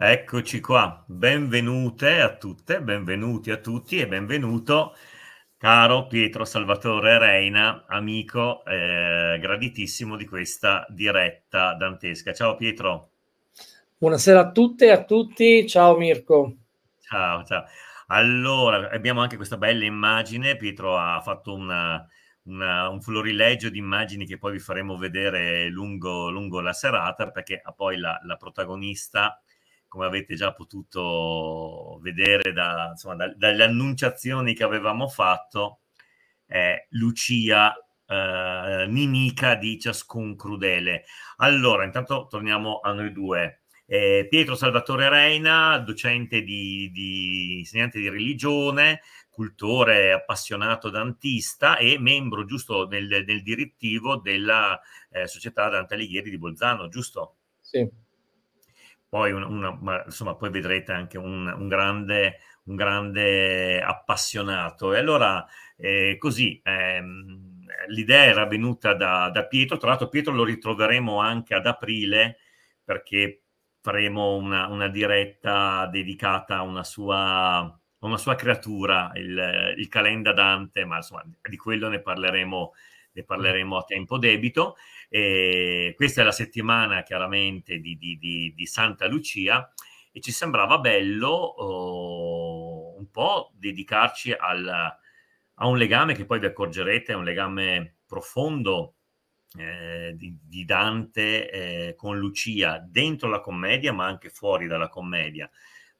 Eccoci qua, benvenute a tutte, benvenuti a tutti e benvenuto caro Pietro Salvatore Reina, amico eh, graditissimo di questa diretta dantesca. Ciao Pietro. Buonasera a tutte e a tutti, ciao Mirko. Ciao, ciao. Allora, abbiamo anche questa bella immagine, Pietro ha fatto una, una, un florileggio di immagini che poi vi faremo vedere lungo, lungo la serata perché ha poi la, la protagonista come avete già potuto vedere da, insomma, da, dalle annunciazioni che avevamo fatto, è Lucia eh, nemica di ciascun crudele. Allora, intanto torniamo a noi due. Eh, Pietro Salvatore Reina, docente di, di insegnante di religione, cultore appassionato dantista e membro giusto del, del direttivo della eh, Società Dante Alighieri di Bolzano, giusto? Sì poi una, una, insomma, poi vedrete anche un, un, grande, un grande appassionato. E allora eh, così ehm, l'idea era venuta da, da, Pietro, tra l'altro Pietro lo ritroveremo anche ad aprile perché faremo una, una diretta dedicata a una sua, una sua creatura, il, il Calenda Dante, ma insomma di quello ne parleremo, ne parleremo a tempo debito. E eh, questa è la settimana chiaramente di, di, di, di Santa Lucia e ci sembrava bello oh, un po' dedicarci al, a un legame che poi vi accorgerete è un legame profondo eh, di, Dante eh, con Lucia dentro la commedia ma anche fuori dalla commedia.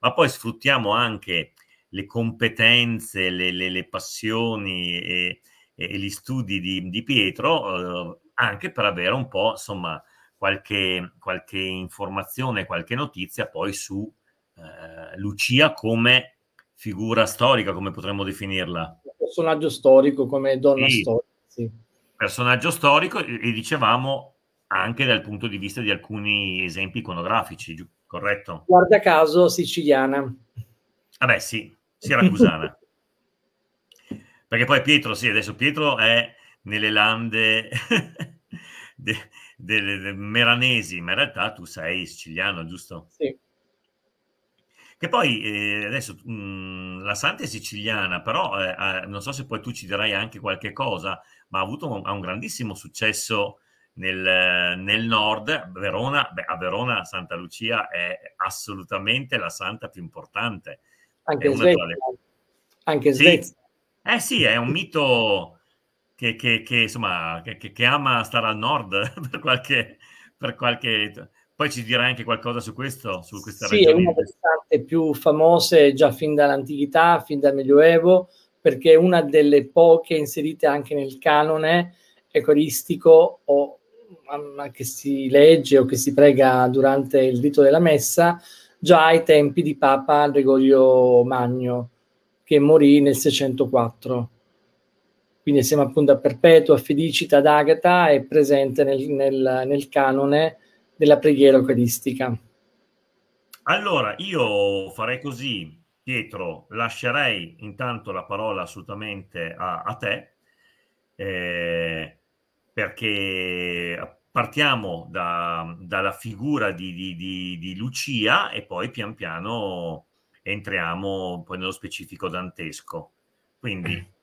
Ma poi sfruttiamo anche le competenze, le, le, le passioni e, e, gli studi di, di Pietro. Eh, anche per avere un po', insomma, qualche, qualche informazione, qualche notizia poi su eh, Lucia come figura storica, come potremmo definirla. Personaggio storico, come donna sì. storica. Sì. Personaggio storico, e dicevamo anche dal punto di vista di alcuni esempi iconografici, corretto? Guarda caso, siciliana. Vabbè, ah sì, siracusana. Perché poi Pietro, sì, adesso Pietro è nelle lande de, de, de, meranesi, ma in realtà tu sei siciliano, giusto? Sì. Che poi eh, adesso mh, mm, la Santa è siciliana, però eh, non so se poi tu ci dirai anche qualche cosa, ma ha avuto un, ha un grandissimo successo nel, nel, nord, Verona, beh, a Verona Santa Lucia è assolutamente la santa più importante. Anche in Svezia. Delle... Anche sì. Svezia. Eh sì, è un mito che, che, che insomma, che, che, ama stare al nord per qualche, per qualche... Poi ci dirà anche qualcosa su questo, su questa sì, regione. è una delle state più famose già fin dall'antichità, fin dal Medioevo, perché è una delle poche inserite anche nel canone eucaristico o che si legge o che si prega durante il rito della messa già ai tempi di Papa Gregorio Magno che morì nel 604. Quindi insieme appunto a Perpetua, a Felicita, ad Agata è presente nel, nel, nel canone della preghiera eucaristica. Allora, io farei così, Pietro, lascerei intanto la parola assolutamente a, a te, eh, perché partiamo da, dalla figura di, di, di, di, Lucia e poi pian piano entriamo poi nello specifico dantesco. Quindi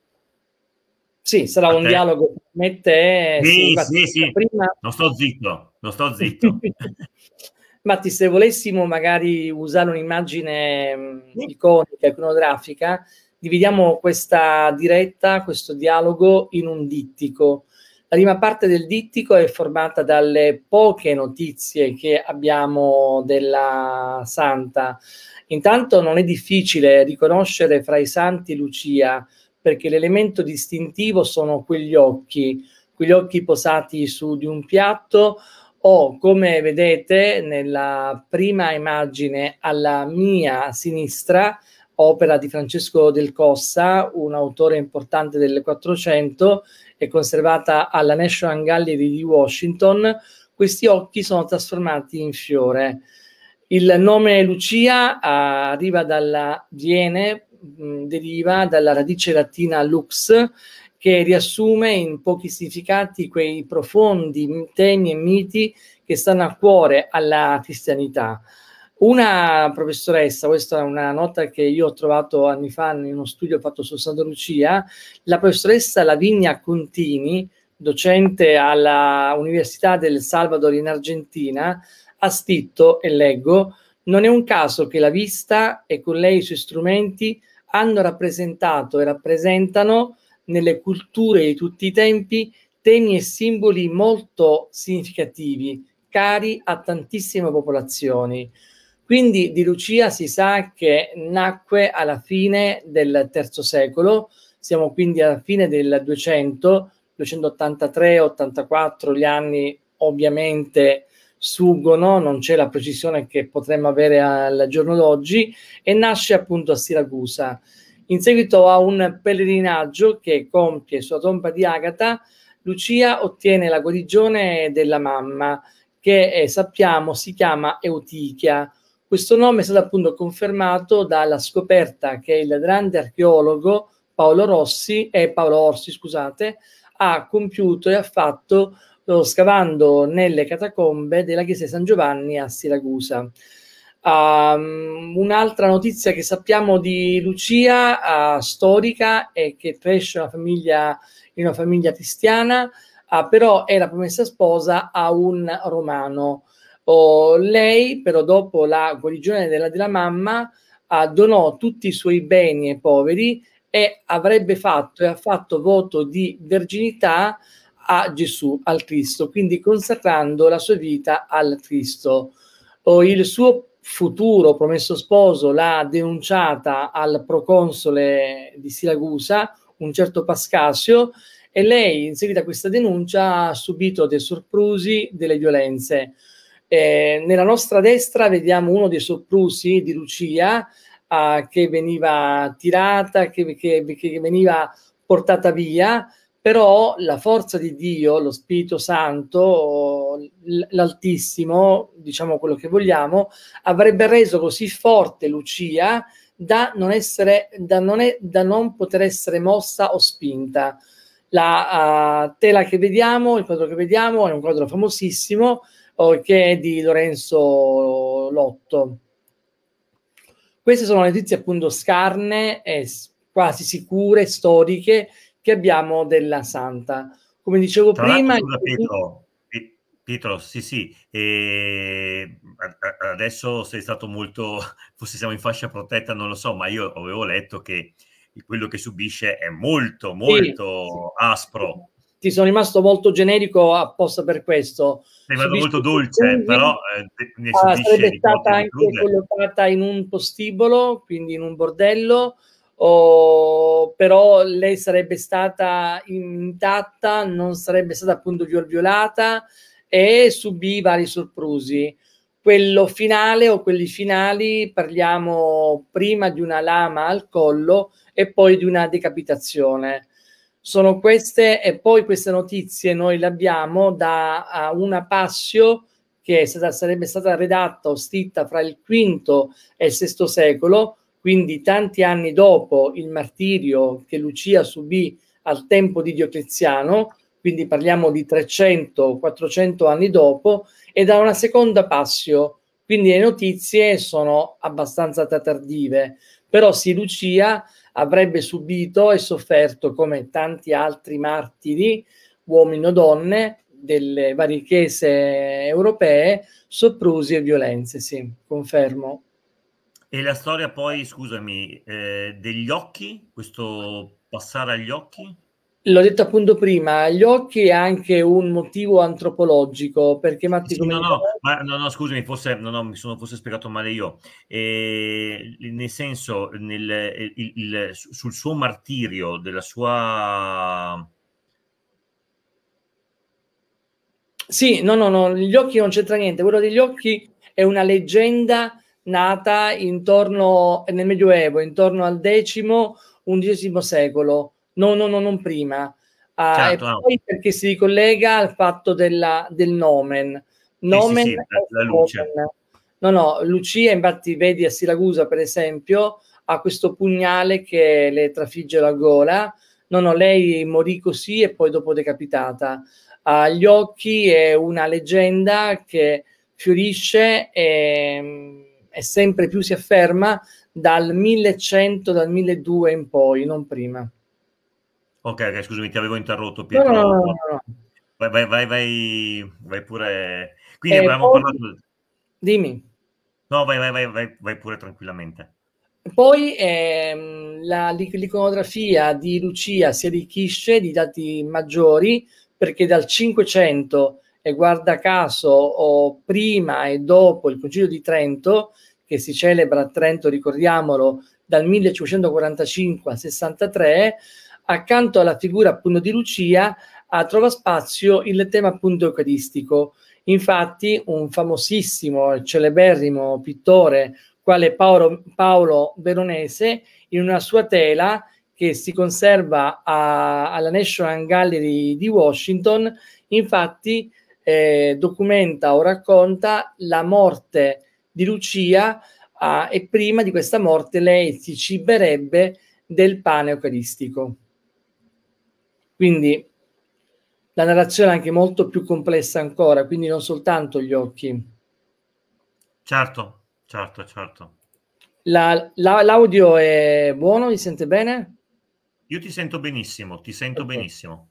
sì, sarà un dialogo con te. Sì, sì, sì. Prima... Non sto zitto, non sto zitto. Matti, se volessimo magari usare un'immagine mm, iconica, iconografica, dividiamo questa diretta, questo dialogo, in un dittico. La prima parte del dittico è formata dalle poche notizie che abbiamo della santa. Intanto non è difficile riconoscere fra i santi Lucia, perché l'elemento distintivo sono quegli occhi, quegli occhi posati su di un piatto o come vedete nella prima immagine alla mia sinistra, opera di Francesco del Cossa, un autore importante del 400, e conservata alla National Gallery di Washington, questi occhi sono trasformati in fiore. Il nome Lucia arriva dalla Viene deriva dalla radice latina lux, che riassume in pochi significati quei profondi temi e miti che stanno a cuore alla cristianità. Una professoressa, questa è una nota che io ho trovato anni fa in uno studio fatto su Santa Lucia, la professoressa Lavinia Contini, docente all'Università del Salvador in Argentina, ha scritto, e leggo, non è un caso che la vista e con lei i suoi strumenti hanno rappresentato e rappresentano nelle culture di tutti i tempi temi e simboli molto significativi, cari a tantissime popolazioni. Quindi di Lucia si sa che nacque alla fine del III secolo, siamo quindi alla fine del 200, 283-84, gli anni ovviamente sfuggono, non c'è la precisione che potremmo avere al giorno d'oggi e nasce appunto a Siracusa. In seguito a un pellegrinaggio che compie sulla tomba di Agata, Lucia ottiene la guarigione della mamma, che eh, sappiamo si chiama Eutichia. Questo nome è stato appunto confermato dalla scoperta che il grande archeologo Paolo Rossi e eh, Paolo Orsi, scusate, ha compiuto e ha fatto scavando nelle catacombe della chiesa di San Giovanni a Siracusa. Um, un'altra notizia che sappiamo di Lucia, uh, storica, è che cresce una famiglia, in una famiglia cristiana, uh, però la promessa sposa a un romano. Oh, lei, però, dopo la guarigione della, della mamma, uh, donò tutti i suoi beni ai poveri e avrebbe fatto e ha fatto voto di verginità a Gesù, al Cristo, quindi consacrando la sua vita al Cristo. O il suo futuro promesso sposo l'ha denunciata al proconsole di Siracusa, un certo Pascasio, e lei in seguito a questa denuncia ha subito dei sorprusi, delle violenze. Eh, nella nostra destra vediamo uno dei sorprusi di Lucia eh, che veniva tirata, che, che, che veniva portata via, però la forza di Dio, lo Spirito Santo, l'Altissimo, diciamo quello che vogliamo, avrebbe reso così forte Lucia da non, essere, da non, è, da non poter essere mossa o spinta. La uh, tela che vediamo, il quadro che vediamo, è un quadro famosissimo oh, che è di Lorenzo Lotto. Queste sono notizie appunto scarne e quasi sicure, storiche, che abbiamo della Santa. Come dicevo Tra prima... Scusa, Pietro, Pietro, sì, sì, e adesso sei stato molto, forse siamo in fascia protetta, non lo so, ma io avevo letto che quello che subisce è molto, molto sì, aspro. Ti sono rimasto molto generico apposta per questo. Sei molto dolce, quindi, però eh, ne ah, subisce sarebbe stata anche collocata in un postibolo, quindi in un bordello, Oh, però lei sarebbe stata intatta, non sarebbe stata appunto violata e subì vari soprusi. Quello finale o quelli finali parliamo prima di una lama al collo e poi di una decapitazione. Sono queste e poi queste notizie noi le abbiamo da una passio che stata, sarebbe stata redatta o stitta fra il V e il VI secolo, quindi tanti anni dopo il martirio che Lucia subì al tempo di Diocleziano, quindi parliamo di 300-400 anni dopo, e da una seconda passio, quindi le notizie sono abbastanza tardive, però sì, Lucia avrebbe subito e sofferto come tanti altri martiri, uomini o donne, delle varie chiese europee, soprusi e violenze, sì, confermo. E la storia poi, scusami, eh, degli occhi, questo passare agli occhi? L'ho detto appunto prima, gli occhi è anche un motivo antropologico, perché Matti... Sì, no, no, ma, no, no, scusami, forse, no, no, mi sono forse spiegato male io. E, nel senso, nel, eh, il, il, sul suo martirio, della sua... Sì, no, no, no, gli occhi non c'entra niente, quello degli occhi è una leggenda nata intorno nel Medioevo, intorno al decimo, undicesimo secolo, no, no, no, non prima. Ah, certo, no. poi perché si ricollega al fatto della, del nomen. Nomen sì, sì, sì, la, la luce. No, no, Lucia, infatti, vedi a Siracusa, per esempio, ha questo pugnale che le trafigge la gola. No, no, lei morì così e poi dopo decapitata. Agli occhi è una leggenda che fiorisce e ehm, e sempre più si afferma dal 1100, dal 1200 in poi, non prima. Ok, okay scusami, ti avevo interrotto Pietro. No, no, no, vai, vai, vai, vai, vai pure. Quindi e eh, abbiamo poi... parlato. Dimmi. No, vai, vai, vai, vai pure tranquillamente. Poi ehm, la, l'iconografia di Lucia si arricchisce di dati maggiori perché dal 500 e guarda caso oh, prima e dopo il Concilio di Trento, che si celebra a Trento, ricordiamolo, dal 1545 al 63, accanto alla figura appunto di Lucia trova spazio il tema appunto eucaristico. Infatti un famosissimo e celeberrimo pittore quale Paolo, Paolo Veronese in una sua tela che si conserva a, alla National Gallery di Washington infatti eh, documenta o racconta la morte di Lucia ah, e prima di questa morte lei si ciberebbe del pane eucaristico. Quindi la narrazione è anche molto più complessa ancora, quindi non soltanto gli occhi. Certo, certo, certo. La, la, l'audio è buono? Mi sente bene? Io ti sento benissimo, ti sento okay. benissimo.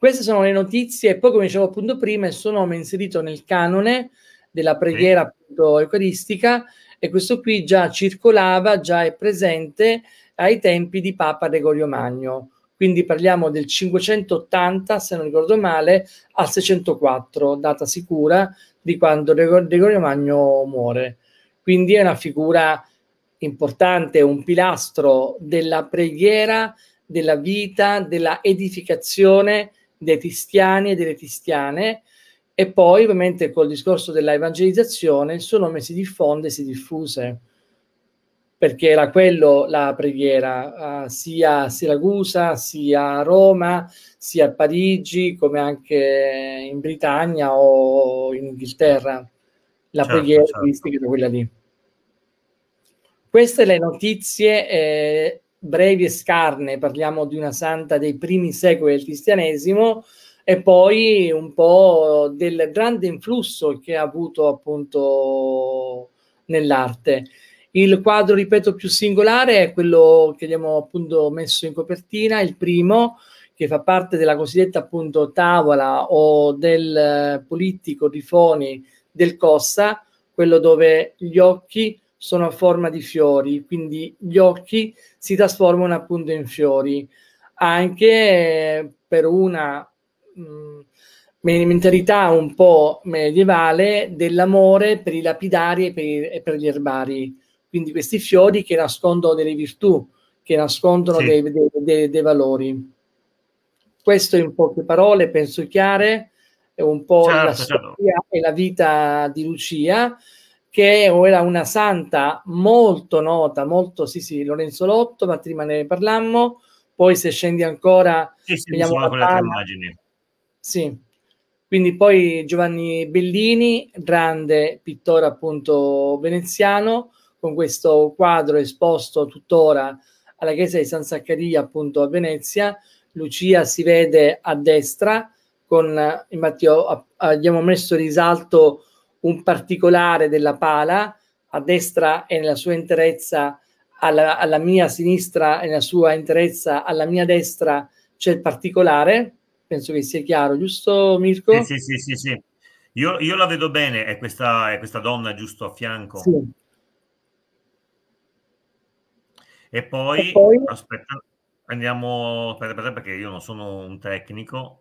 Queste sono le notizie poi, come dicevo appunto prima, il suo nome è inserito nel canone della preghiera appunto eucaristica e questo qui già circolava, già è presente ai tempi di Papa Gregorio Magno. Quindi parliamo del 580, se non ricordo male, al 604, data sicura di quando Gregorio Magno muore. Quindi è una figura importante, un pilastro della preghiera, della vita, della edificazione dei cristiani e delle cristiane e poi ovviamente col discorso della evangelizzazione il suo nome si diffonde e si diffuse perché era quello la preghiera eh, sia a Siracusa, sia a Roma, sia a Parigi, come anche in Britannia o in Inghilterra. La certo, preghiera certo. era quella lì. Queste le notizie eh, brevi e scarne, parliamo di una santa dei primi secoli del cristianesimo, e poi un po' del grande influsso che ha avuto appunto nell'arte. Il quadro, ripeto, più singolare è quello che abbiamo appunto messo in copertina, il primo, che fa parte della cosiddetta appunto tavola o del eh, politico Foni del Cossa, quello dove gli occhi sono a forma di fiori, quindi gli occhi si trasformano appunto in fiori. Anche eh, per una mh, mm, mentalità un po' medievale dell'amore per i lapidari e per, i, e per, gli erbari. Quindi questi fiori che nascondono delle virtù, che nascondono sì. dei, dei, dei, dei, valori. Questo in poche parole, penso chiare, è un po' certo, la certo. storia certo. e la vita di Lucia che era una santa molto nota, molto, sì sì, Lorenzo Lotto, ma prima ne parlammo, poi se scendi ancora... Sì, sì, vediamo sono quelle tre Sì, quindi poi Giovanni Bellini, grande pittore appunto veneziano, con questo quadro esposto tuttora alla chiesa di San Zaccaria appunto a Venezia, Lucia si vede a destra, con, infatti abbiamo messo risalto un particolare della pala a destra e nella sua interezza alla, alla mia sinistra e nella sua interezza alla mia destra c'è il particolare penso che sia chiaro giusto Mirko? sì sì sì, sì. Io, io, la vedo bene è questa, è questa donna giusto a fianco sì. e, poi, e poi aspetta andiamo per, per, perché io non sono un tecnico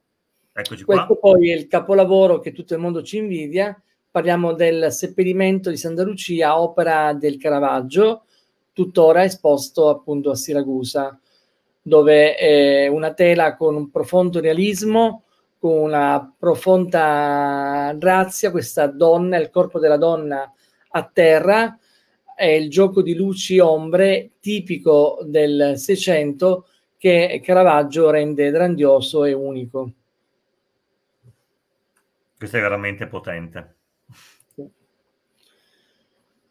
Eccoci Questo qua. poi è il capolavoro che tutto il mondo ci invidia, Parliamo del seppellimento di Santa Lucia, opera del Caravaggio, tuttora esposto appunto a Siracusa, dove è eh, una tela con un profondo realismo, con una profonda grazia, questa donna, il corpo della donna a terra, è il gioco di luci ombre tipico del Seicento che Caravaggio rende grandioso e unico. Questo è veramente potente.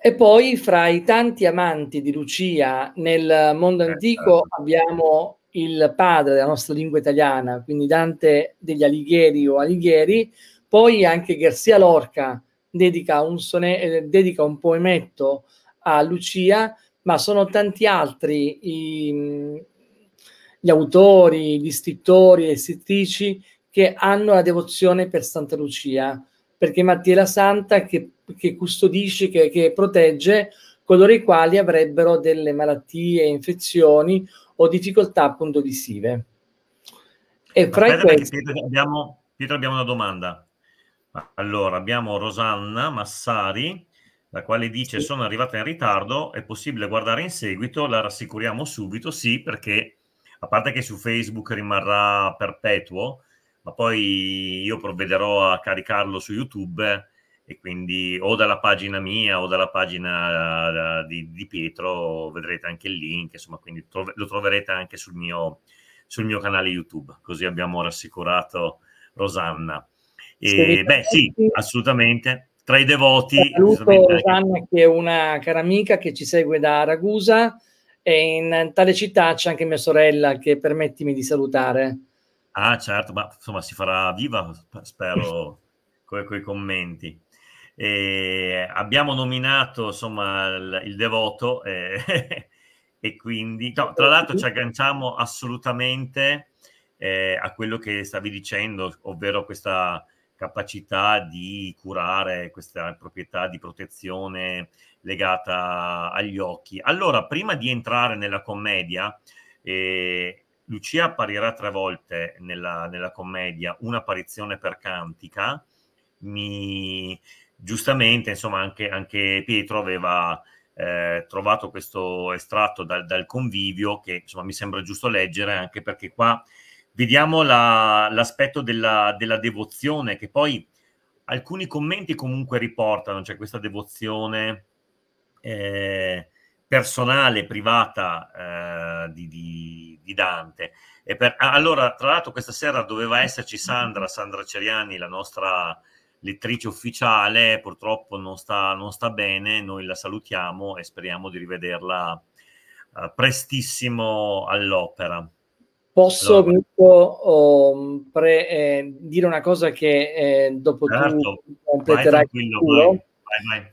E poi fra i tanti amanti di Lucia nel mondo eh, antico certo. abbiamo il padre della nostra lingua italiana, quindi Dante degli Alighieri o Alighieri, poi anche Garcia Lorca dedica un, sone- eh, dedica un poemetto a Lucia, ma sono tanti altri i, gli autori, gli scrittori e scrittrici che hanno la devozione per Santa Lucia perché Mattia è la santa che, che custodisce, che, che protegge coloro i quali avrebbero delle malattie, infezioni o difficoltà appunto visive. E fra i questi... Pietro abbiamo, Pietro abbiamo una domanda. Allora, abbiamo Rosanna Massari, la quale dice sì. sono arrivata in ritardo, è possibile guardare in seguito? La rassicuriamo subito, sì, perché a parte che su Facebook rimarrà perpetuo, ma poi io provvederò a caricarlo su YouTube e quindi o dalla pagina mia o dalla pagina eh, di, di Pietro vedrete anche il link, insomma, quindi trov- lo troverete anche sul mio, sul mio, canale YouTube, così abbiamo rassicurato Rosanna. E, beh sì, assolutamente. Tra i devoti... Saluto Rosanna che è una cara amica che ci segue da Ragusa e in tale città c'è anche mia sorella che permettimi di salutare. Ah, certo, ma insomma si farà viva, spero, con i commenti. E abbiamo nominato insomma il, il devoto eh, e quindi no, tra l'altro ci agganciamo assolutamente eh, a quello che stavi dicendo, ovvero questa capacità di curare questa proprietà di protezione legata agli occhi. Allora, prima di entrare nella commedia, eh, Lucia apparirà tre volte nella, nella commedia, un'apparizione per Cantica. Mi... Giustamente, insomma, anche, anche Pietro aveva eh, trovato questo estratto dal, dal convivio che insomma, mi sembra giusto leggere anche perché qua vediamo la, l'aspetto della, della, devozione che poi alcuni commenti comunque riportano, cioè questa devozione eh, personale, privata eh, di, di, di, Dante. Per, allora, tra l'altro, questa sera doveva esserci Sandra, Sandra Ceriani, la nostra lettrice ufficiale, purtroppo non sta, non sta bene, noi la salutiamo e speriamo di rivederla eh, prestissimo all'opera. Posso allora. oh, eh, dire una cosa che eh, dopo certo, tu completerai? Vai,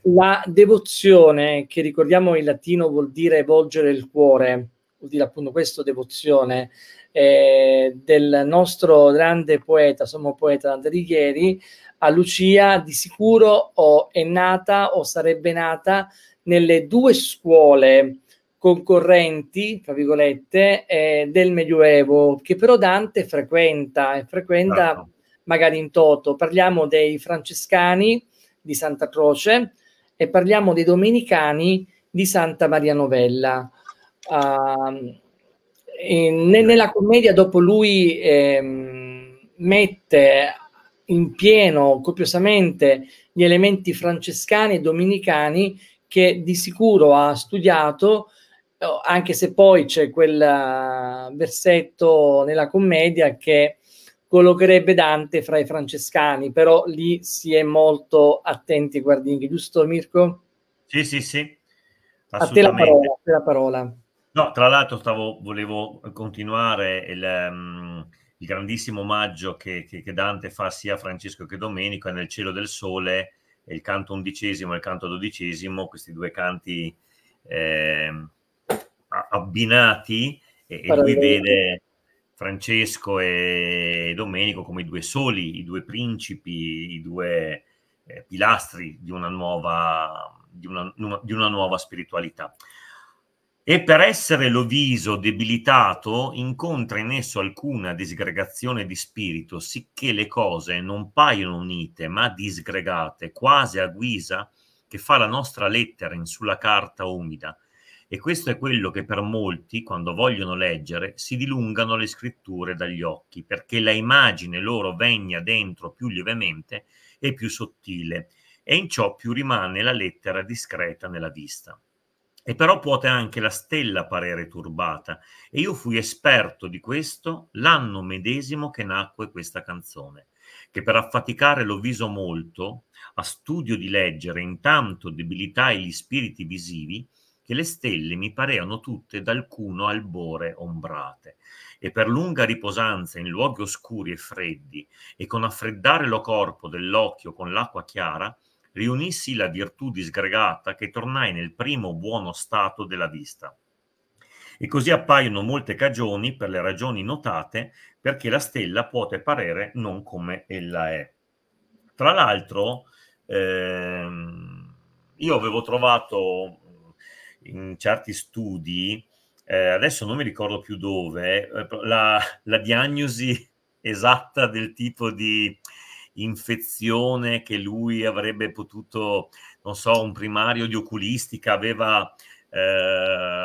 la devozione, che ricordiamo in latino vuol dire volgere il cuore, vuol dire appunto questa devozione, eh, del nostro grande poeta, sommo poeta Dante Alighieri, a Lucia di sicuro o è nata o sarebbe nata nelle due scuole concorrenti, tra virgolette, eh, del Medioevo, che però Dante frequenta, e frequenta certo. magari in toto. Parliamo dei francescani di Santa Croce e parliamo dei Domenicani di Santa Maria Novella. Uh, nella commedia dopo lui eh, mette in pieno copiosamente gli elementi francescani e domenicani che di sicuro ha studiato eh, anche se poi c'è quel eh, versetto nella commedia che collocherebbe Dante fra i francescani, però lì si è molto attenti ai guardinghi, giusto Mirko? Sì, sì, sì. A te la parola. A te la parola. No, tra l'altro stavo, volevo continuare il, um, il grandissimo omaggio che, che, che, Dante fa sia a Francesco che Domenico, è nel cielo del sole, il canto undicesimo e il canto dodicesimo, questi due canti eh, abbinati, e, e lui vede Francesco e Domenico come i due soli, i due principi, i due eh, pilastri di una, nuova, di, una, di una nuova spiritualità. E per essere l'oviso debilitato incontra in esso alcuna disgregazione di spirito, sicché le cose non paiono unite, ma disgregate, quasi a guisa che fa la nostra lettera in sulla carta umida, e questo è quello che per molti, quando vogliono leggere, si dilungano le scritture dagli occhi, perché la immagine loro vegna dentro più lievemente e più sottile, e in ciò più rimane la lettera discreta nella vista. E però può anche la stella parere turbata, e io fui esperto di questo l'anno medesimo che nacque questa canzone che per affaticare lo viso molto, a studio di leggere intanto debilitai gli spiriti visivi, che le stelle mi pareano tutte d'alcuno albore ombrate, e per lunga riposanza in luoghi oscuri e freddi, e con affreddare lo corpo dell'occhio con l'acqua chiara, riunissi la virtù disgregata che tornai nel primo buono stato della vista. E così appaiono molte cagioni per le ragioni notate perché la stella puote parere non come ella è. Tra l'altro, ehm, io avevo trovato in certi studi, eh, adesso non mi ricordo più dove, eh, la, la diagnosi esatta del tipo di infezione che lui avrebbe potuto, non so, un primario di oculistica aveva eh,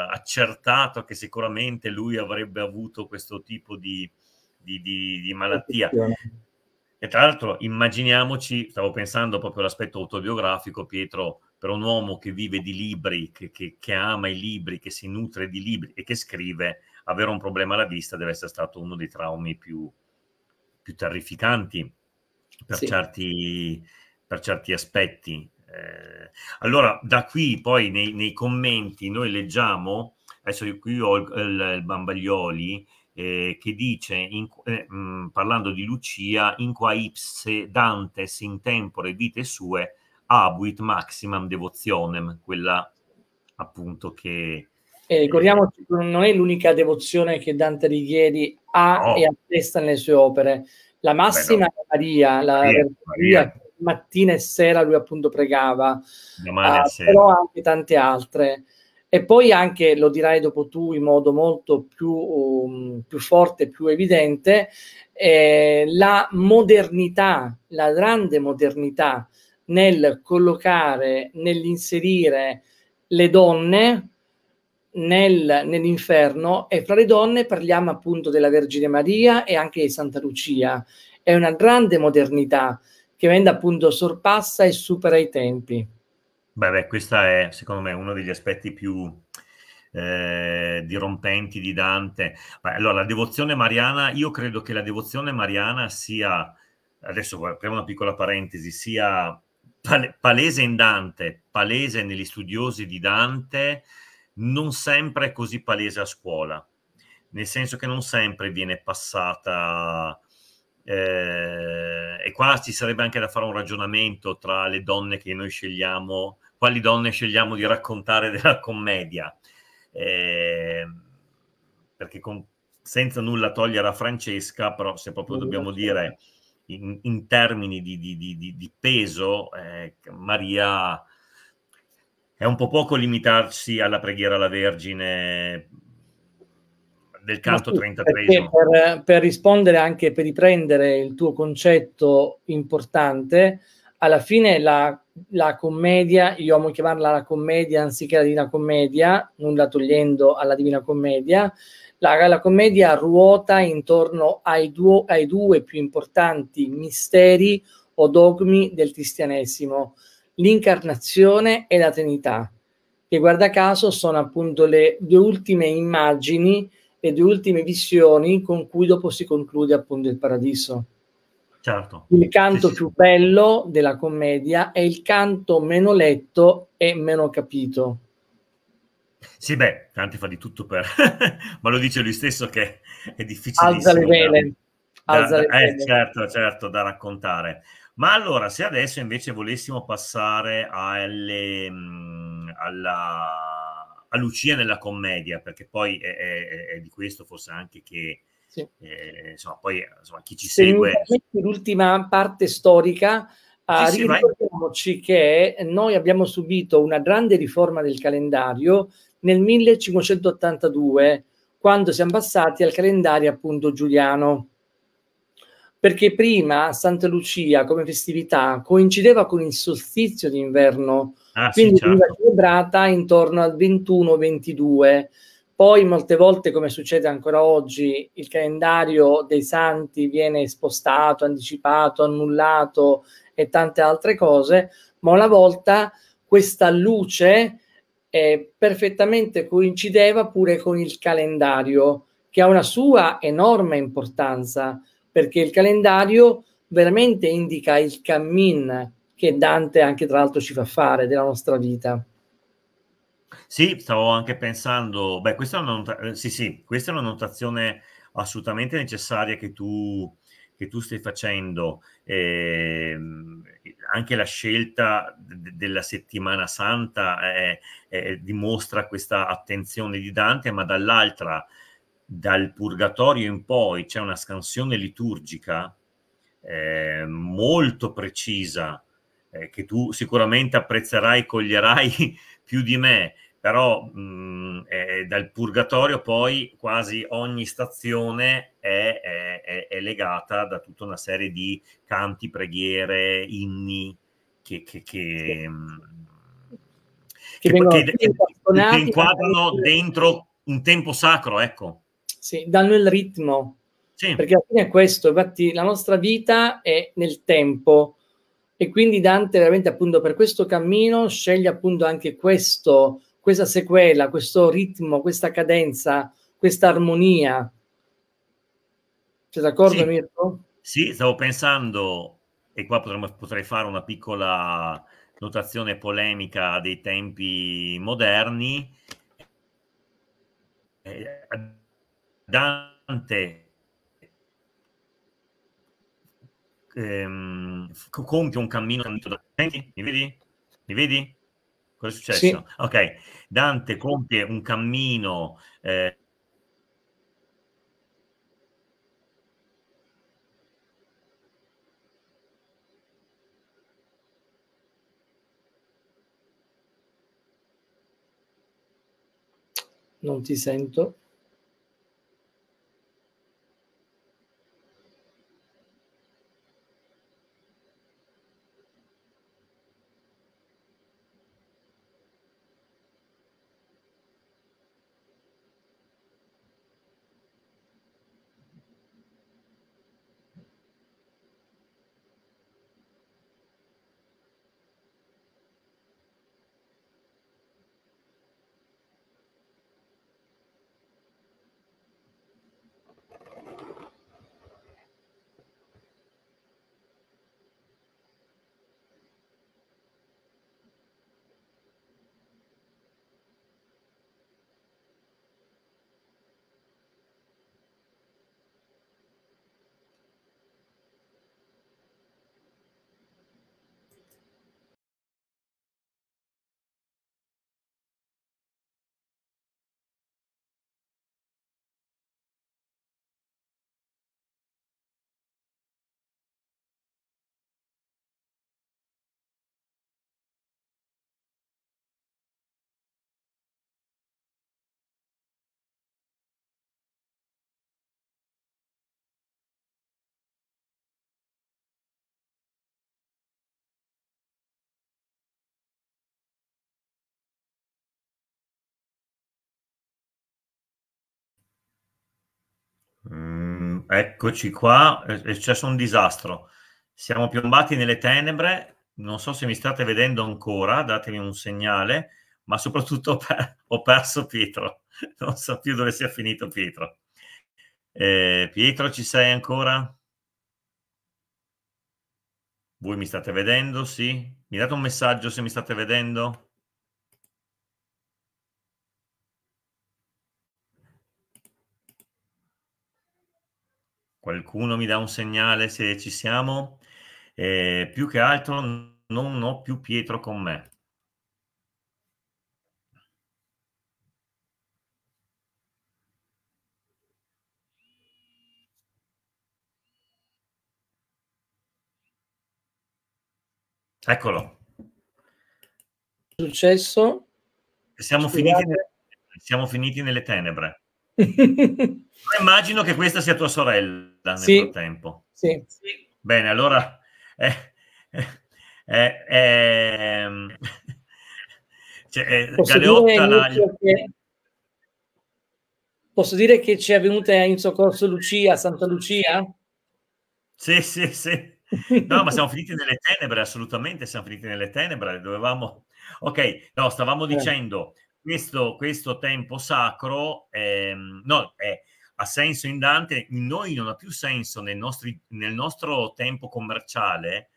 accertato che sicuramente lui avrebbe avuto questo tipo di, di, di, di malattia. E tra l'altro immaginiamoci, stavo pensando proprio all'aspetto autobiografico, Pietro, per un uomo che vive di libri, che, che, che, ama i libri, che si nutre di libri e che scrive, avere un problema alla vista deve essere stato uno dei traumi più, più terrificanti per, sì. certi, per, certi, aspetti. Eh, allora, da qui poi nei, nei, commenti noi leggiamo, adesso io qui ho il, il, il Bambaglioli, eh, che dice, in, eh, mh, parlando di Lucia, in qua ipse Dantes in tempore vite sue, abuit maximum devotionem, quella appunto che... E ricordiamoci che non è l'unica devozione che Dante Alighieri ha no. e attesta nelle sue opere. La massima Beh, no. Maria, la Maria, Maria. mattina e sera lui appunto pregava, uh, però anche tante altre. E poi anche, lo dirai dopo tu in modo molto più, um, più forte, più evidente, eh, la modernità, la grande modernità nel collocare, nell'inserire le donne nel, nell'inferno e fra le donne parliamo appunto della Vergine Maria e anche di Santa Lucia. È una grande modernità che Venda appunto sorpassa e supera i tempi. Beh, beh, questo è secondo me uno degli aspetti più eh, dirompenti di Dante. Beh, allora, la devozione mariana, io credo che la devozione mariana sia, adesso apriamo una piccola parentesi, sia pal- palese in Dante, palese negli studiosi di Dante, non sempre è così palese a scuola, nel senso che non sempre viene passata... Eh, e qua ci sarebbe anche da fare un ragionamento tra le donne che noi scegliamo, quali donne scegliamo di raccontare della commedia, eh, perché con, senza nulla togliere a Francesca, però se proprio dobbiamo dire in, in termini di, di, di, di peso, eh, Maria è un po' poco limitarsi alla preghiera alla Vergine del canto 33. Per, per rispondere anche, per riprendere il tuo concetto importante, alla fine la, la, commedia, io amo chiamarla la commedia anziché la Divina Commedia, nulla togliendo alla Divina Commedia, la, la commedia ruota intorno ai, duo, ai due più importanti misteri o dogmi del cristianesimo, l'incarnazione e la Trinità, che guarda caso sono appunto le due ultime immagini, e due ultime visioni con cui dopo si conclude appunto il paradiso. Certo. Il canto sì, più bello della commedia è il canto meno letto e meno capito. Sì, beh, Tanti fa di tutto per... ma lo dice lui stesso che è difficile. Alza le vele. Da, Alza da, le eh, vele. Eh, certo, certo, da raccontare. Ma allora, se adesso invece volessimo passare alle, alla, a Lucia nella commedia, perché poi è, è, è di questo forse anche che... Sì. Eh, insomma, poi insomma, chi ci se segue... L'ultima parte storica, ah, sì, ricordiamoci che noi abbiamo subito una grande riforma del calendario nel 1582, quando siamo passati al calendario appunto giuliano. Perché prima Santa Lucia come festività coincideva con il solstizio d'inverno, ah, quindi sì, veniva certo. celebrata intorno al 21-22. Poi molte volte, come succede ancora oggi, il calendario dei santi viene spostato, anticipato, annullato e tante altre cose, ma una volta questa luce eh, perfettamente coincideva pure con il calendario, che ha una sua enorme importanza, perché il calendario veramente indica il cammin che Dante anche tra l'altro ci fa fare della nostra vita. Sì, stavo anche pensando, beh, questa è una, not- eh, sì, sì, questa è una notazione assolutamente necessaria che tu, che tu stai facendo. Eh, anche la scelta de- della settimana santa è, eh, è, eh, dimostra questa attenzione di Dante, ma dall'altra, dal purgatorio in poi, c'è una scansione liturgica eh, molto precisa eh, che tu sicuramente apprezzerai, e coglierai più di me, però mh, mm, eh, dal purgatorio poi quasi ogni stazione è, è, è, legata da tutta una serie di canti, preghiere, inni che, che, che, mm, che, che, che inquadrano dentro un tempo sacro, ecco. Sì, danno il ritmo. Sì. Perché alla fine è questo, infatti la nostra vita è nel tempo e quindi Dante veramente appunto per questo cammino sceglie appunto anche questo, questa sequela, questo ritmo, questa cadenza, questa armonia. Sei d'accordo, sì. Mirko? Sì, stavo pensando, e qua potremmo, potrei fare una piccola notazione polemica dei tempi moderni. Eh, Dante ehm, compie un cammino, mi vedi? Mi vedi? Cosa è successo? Sì. Ok, Dante compie un cammino. Eh... Non ti sento. Eccoci qua, eh, eh, è successo un disastro. Siamo piombati nelle tenebre, non so se mi state vedendo ancora, datemi un segnale, ma soprattutto ho perso Pietro, non so più dove sia finito Pietro. Eh, Pietro, ci sei ancora? Voi mi state vedendo? Sì? Mi date un messaggio se mi state vedendo? Qualcuno mi dà un segnale se ci siamo? Eh, più che altro non ho più Pietro con me. Eccolo. Successo. Siamo finiti, siamo finiti nelle tenebre immagino che questa sia tua sorella nel sì. frattempo. Sì. sì. Bene, allora... Eh, eh, eh, ehm, cioè, eh, Galeotta... La... Che... Posso dire che ci è venuta in soccorso Lucia, Santa Lucia? Sì, sì, sì. No, ma siamo finiti nelle tenebre, assolutamente siamo finiti nelle tenebre, dovevamo... Ok, no, stavamo eh. dicendo, questo, questo tempo sacro eh, no, eh, ha senso in Dante, in noi non ha più senso nel, nostri, nel nostro tempo commerciale,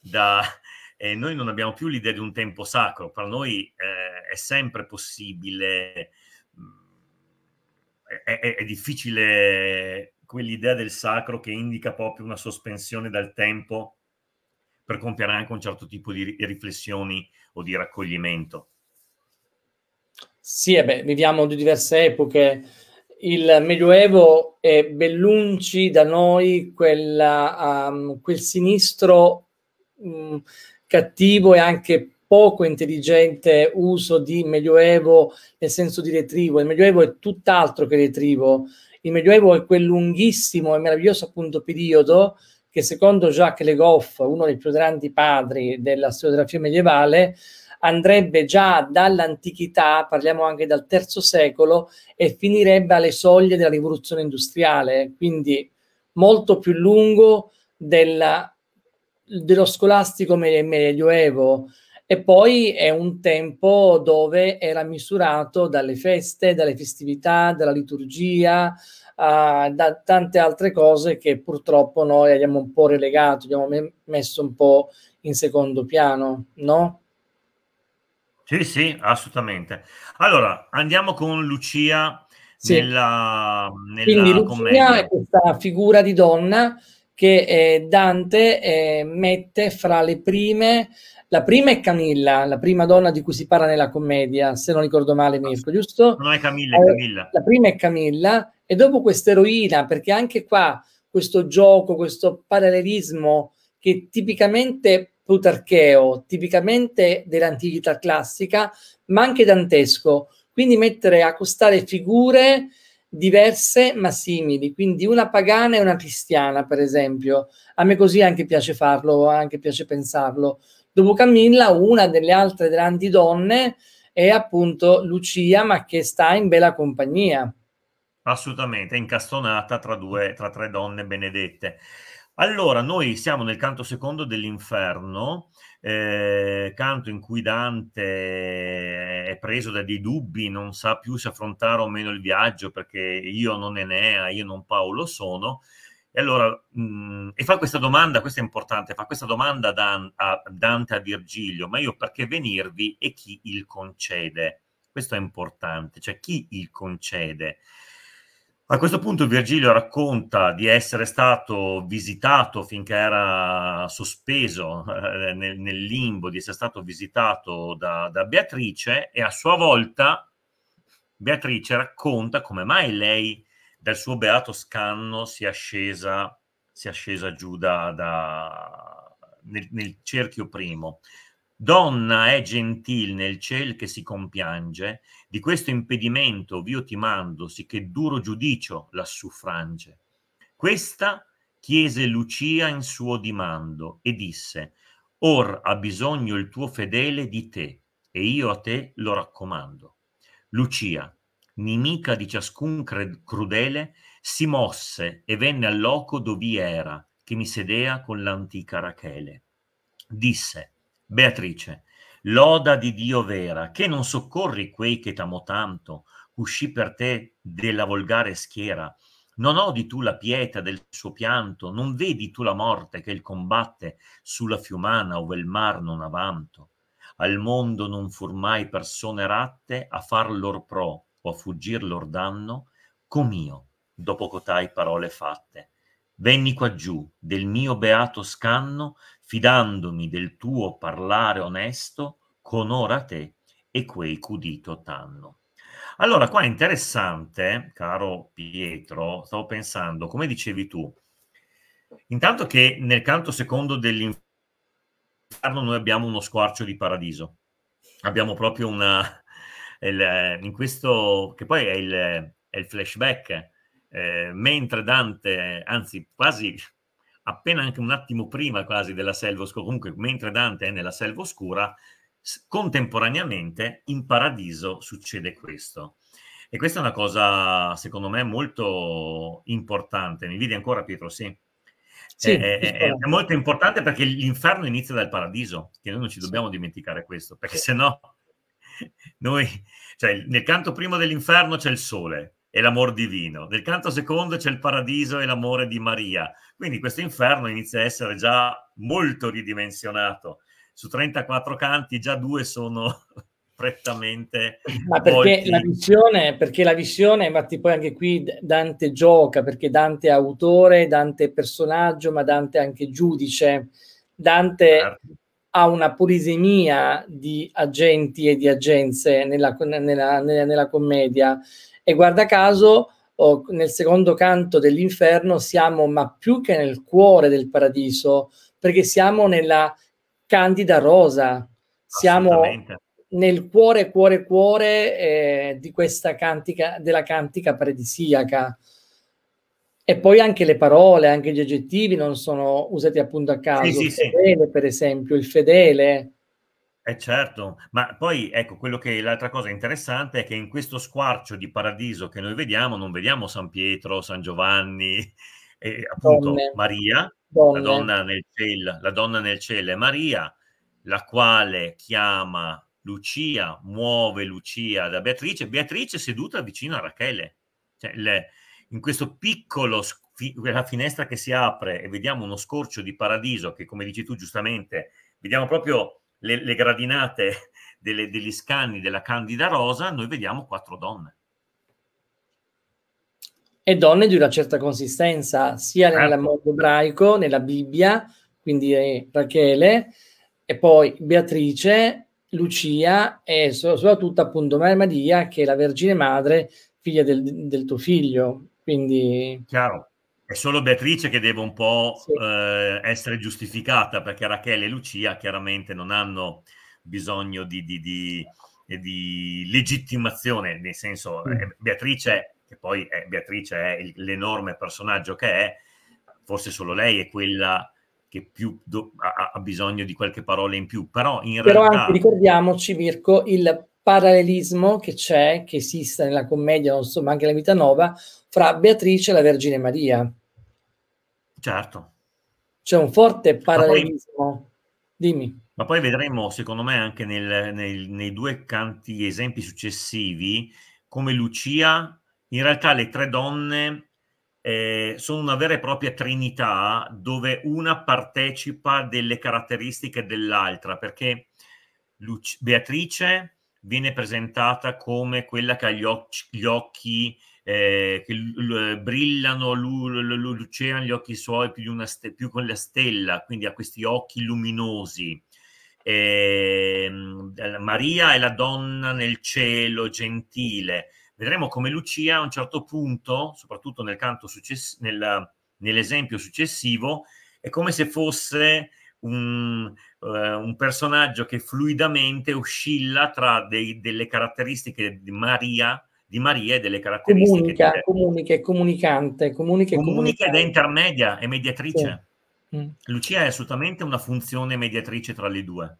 da, eh, noi non abbiamo più l'idea di un tempo sacro, per noi eh, è sempre possibile, mm, è, è, è difficile quell'idea del sacro che indica proprio una sospensione dal tempo per compiere anche un certo tipo di riflessioni o di raccoglimento. Sì, e beh, viviamo di diverse epoche. Il Medioevo è ben lungi da noi quella, um, quel sinistro um, cattivo e anche poco intelligente uso di Medioevo nel senso di retrivo. Il Medioevo è tutt'altro che retrivo. Il Medioevo è quel lunghissimo e meraviglioso appunto periodo che secondo Jacques Le Goff, uno dei più grandi padri della storiografia medievale, andrebbe già dall'antichità, parliamo anche dal terzo secolo, e finirebbe alle soglie della rivoluzione industriale, quindi molto più lungo della, dello scolastico medioevo. E poi è un tempo dove era misurato dalle feste, dalle festività, dalla liturgia, Uh, da tante altre cose che purtroppo noi abbiamo un po' relegato, abbiamo messo un po' in secondo piano, no? Sì, sì, assolutamente. Allora, andiamo con Lucia sì. nella, nella Quindi Lucia commedia. è questa figura di donna che eh, Dante eh, mette fra le prime, la prima è Camilla, la prima donna di cui si parla nella commedia, se non ricordo male Mirko, giusto? Non è Camilla, è eh, Camilla. la prima è Camilla e dopo questa eroina, perché anche qua questo gioco, questo parallelismo che tipicamente plutarcheo, tipicamente dell'antichità classica, ma anche dantesco. Quindi mettere a costare figure diverse ma simili, quindi una pagana e una cristiana, per esempio. A me così anche piace farlo, anche piace pensarlo. Dopo Camilla, una delle altre grandi donne è appunto Lucia, ma che sta in bella compagnia. Assolutamente, incastonata tra, due, tra tre donne benedette. Allora, noi siamo nel canto secondo dell'inferno, eh, canto in cui Dante è preso da dei dubbi, non sa più se affrontare o meno il viaggio perché io non Enea, io non Paolo sono. E allora, mh, mm, e fa questa domanda, questa è importante, fa questa domanda Dan, a Dante a Virgilio, ma io perché venirvi e chi il concede? Questo è importante, cioè chi il concede? A questo punto Virgilio racconta di essere stato visitato finché era sospeso eh, nel, nel, limbo, di essere stato visitato da, da, Beatrice e a sua volta Beatrice racconta come mai lei dal suo beato scanno sia scesa, sia scesa giù da, da, nel, nel cerchio primo Donna è gentil nel ciel che si compiange, di questo impedimento v'io ti mando, sì che duro giudicio lassù frange. Questa chiese Lucia in suo dimando e disse, Or ha bisogno il tuo fedele di te, e io a te lo raccomando. Lucia, nimica di ciascun cred- crudele, si mosse e venne al loco era, che mi sedea con l'antica Rachele. Disse, Beatrice, loda di Dio vera, che non soccorri quei che t'amo tanto, uscì per te della volgare schiera. Non odi tu la pietà del suo pianto, non vedi tu la morte che il combatte sulla fiumana ove il mar non avanto. Al mondo non fur mai persone ratte a far lor pro o a fuggir lor danno, com'io, dopo cotai parole fatte. Venni quaggiù del mio beato scanno fidandomi del tuo parlare onesto, conora te e quei cudito t'hanno. Allora, qua è interessante, caro Pietro, stavo pensando, come dicevi tu, intanto che nel canto secondo dell'inferno noi abbiamo uno squarcio di paradiso, abbiamo proprio una... Il, in questo, che poi è il, è il flashback, eh, mentre Dante, anzi quasi appena anche un attimo prima quasi della selva oscura, comunque mentre Dante è nella selva oscura, contemporaneamente in paradiso succede questo. E questa è una cosa, secondo me, molto importante. Mi vedi ancora, Pietro? Sì. sì è, eh, è, eh, eh, è, molto importante perché l'inferno inizia dal paradiso, che noi non ci dobbiamo dimenticare questo, perché sì. se no noi, cioè nel canto primo dell'inferno c'è il sole, e l'amor divino. Nel canto secondo c'è il paradiso e l'amore di Maria. Quindi questo inferno inizia a essere già molto ridimensionato. Su 34 canti già due sono prettamente... Ma perché la, visione, perché la visione, infatti poi anche qui Dante gioca, perché Dante è autore, Dante è personaggio, ma Dante è anche giudice. Dante certo. ha una polisemia di agenti e di agenze nella, nella, nella, nella commedia e guarda caso, oh, nel secondo canto dell'inferno siamo, ma più che nel cuore del paradiso, perché siamo nella candida rosa, siamo nel cuore, cuore, cuore eh, di questa cantica, della cantica paradisiaca. E poi anche le parole, anche gli aggettivi non sono usati appunto a caso. Sì, sì, il fedele, per esempio, il fedele, eh certo, ma poi ecco quello che l'altra cosa interessante è che in questo squarcio di paradiso che noi vediamo, non vediamo San Pietro, San Giovanni, e appunto Donne. Maria, Donne. La, donna nel cielo, la donna nel cielo è Maria, la quale chiama Lucia, muove Lucia da Beatrice, Beatrice seduta vicino a Rachele, cioè le, in questo piccolo fi, la finestra che si apre e vediamo uno scorcio di paradiso che come dici tu giustamente, vediamo proprio le, le gradinate delle, degli scanni della Candida Rosa, noi vediamo quattro donne. E donne di una certa consistenza, sia certo. nel mondo ebraico, nella Bibbia, quindi Rachele, e poi Beatrice, Lucia e soprattutto appunto Maria, che è la Vergine Madre, figlia del, del tuo figlio. Quindi... Chiaro. È solo Beatrice che deve un po' sì. eh, essere giustificata perché Rachele e Lucia chiaramente non hanno bisogno di, di, di, eh, di legittimazione, nel senso mm. Eh, Beatrice, che poi è, Beatrice è il, l'enorme personaggio che è, forse solo lei è quella che più do, ha, ha, bisogno di qualche parola in più, però in però realtà... Però anche ricordiamoci Mirko, il parallelismo che c'è, che esiste nella commedia, non so, ma anche nella vita nova, fra Beatrice e la Vergine Maria. Certo. C'è un forte parallelismo. Ma poi, Dimmi. Ma poi vedremo, secondo me, anche nel, nel, nei due canti esempi successivi, come Lucia, in realtà le tre donne eh, sono una vera e propria trinità dove una partecipa delle caratteristiche dell'altra, perché Luc- Beatrice viene presentata come quella che ha gli, occhi, gli occhi eh, che brillano, lucerano gli occhi suoi più, ste- più, con la stella, quindi ha questi occhi luminosi. Eh, Maria è la donna nel cielo, gentile. Vedremo come Lucia a un certo punto, soprattutto nel canto success- nell'esempio successivo, è come se fosse un, uh, un personaggio che fluidamente oscilla tra dei, delle caratteristiche di Maria, di Maria e delle caratteristiche comunica, di... comunica, comunicante, comunica, comunica ed è intermedia, è mediatrice. Sì. Mm. Lucia è assolutamente una funzione mediatrice tra le due.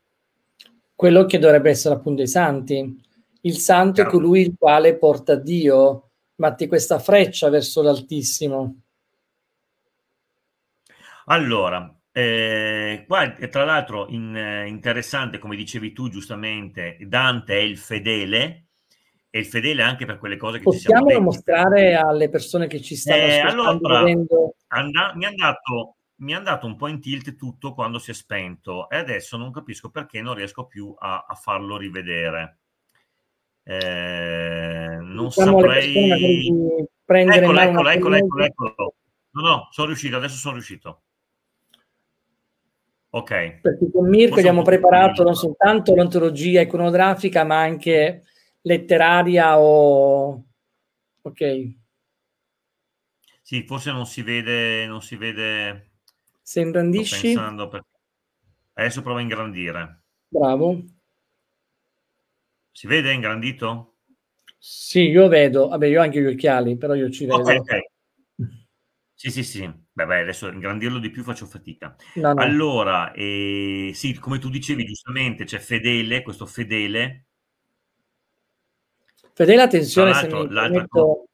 Quello che dovrebbe essere appunto i santi. Il santo certo. è colui il quale porta Dio, batti questa freccia verso l'altissimo. Allora, eh, qua, tra l'altro, in, eh, interessante, come dicevi tu giustamente, Dante è il fedele, e il fedele anche per quelle cose che Possiamo ci siamo mostrare alle persone che ci stanno eh, allora, and- mi, è andato, mi è andato un po' in tilt tutto quando si è spento e adesso non capisco perché non riesco più a, a farlo rivedere. Eh, non diciamo saprei... Prendere eccola, eccola, eccolo, eccolo, eccolo. No, no, sono riuscito, adesso sono riuscito. Ok. Perché con Mirko abbiamo preparato non soltanto l'antologia iconografica, ma anche letteraria o... Ok. Sì, forse non si vede... Non si vede... Se ingrandisci... Per... Adesso provo a ingrandire. Bravo. Si vede ingrandito? Sì, io vedo. Vabbè, io ho anche gli occhiali, però io ci vedo. Ok, ok. Sì, sì, sì. Beh, beh, adesso ingrandirlo di più faccio fatica. No, no. Allora, eh, sì, come tu dicevi giustamente, c'è Fedele, questo Fedele. Fedele, attenzione, se mi permetto...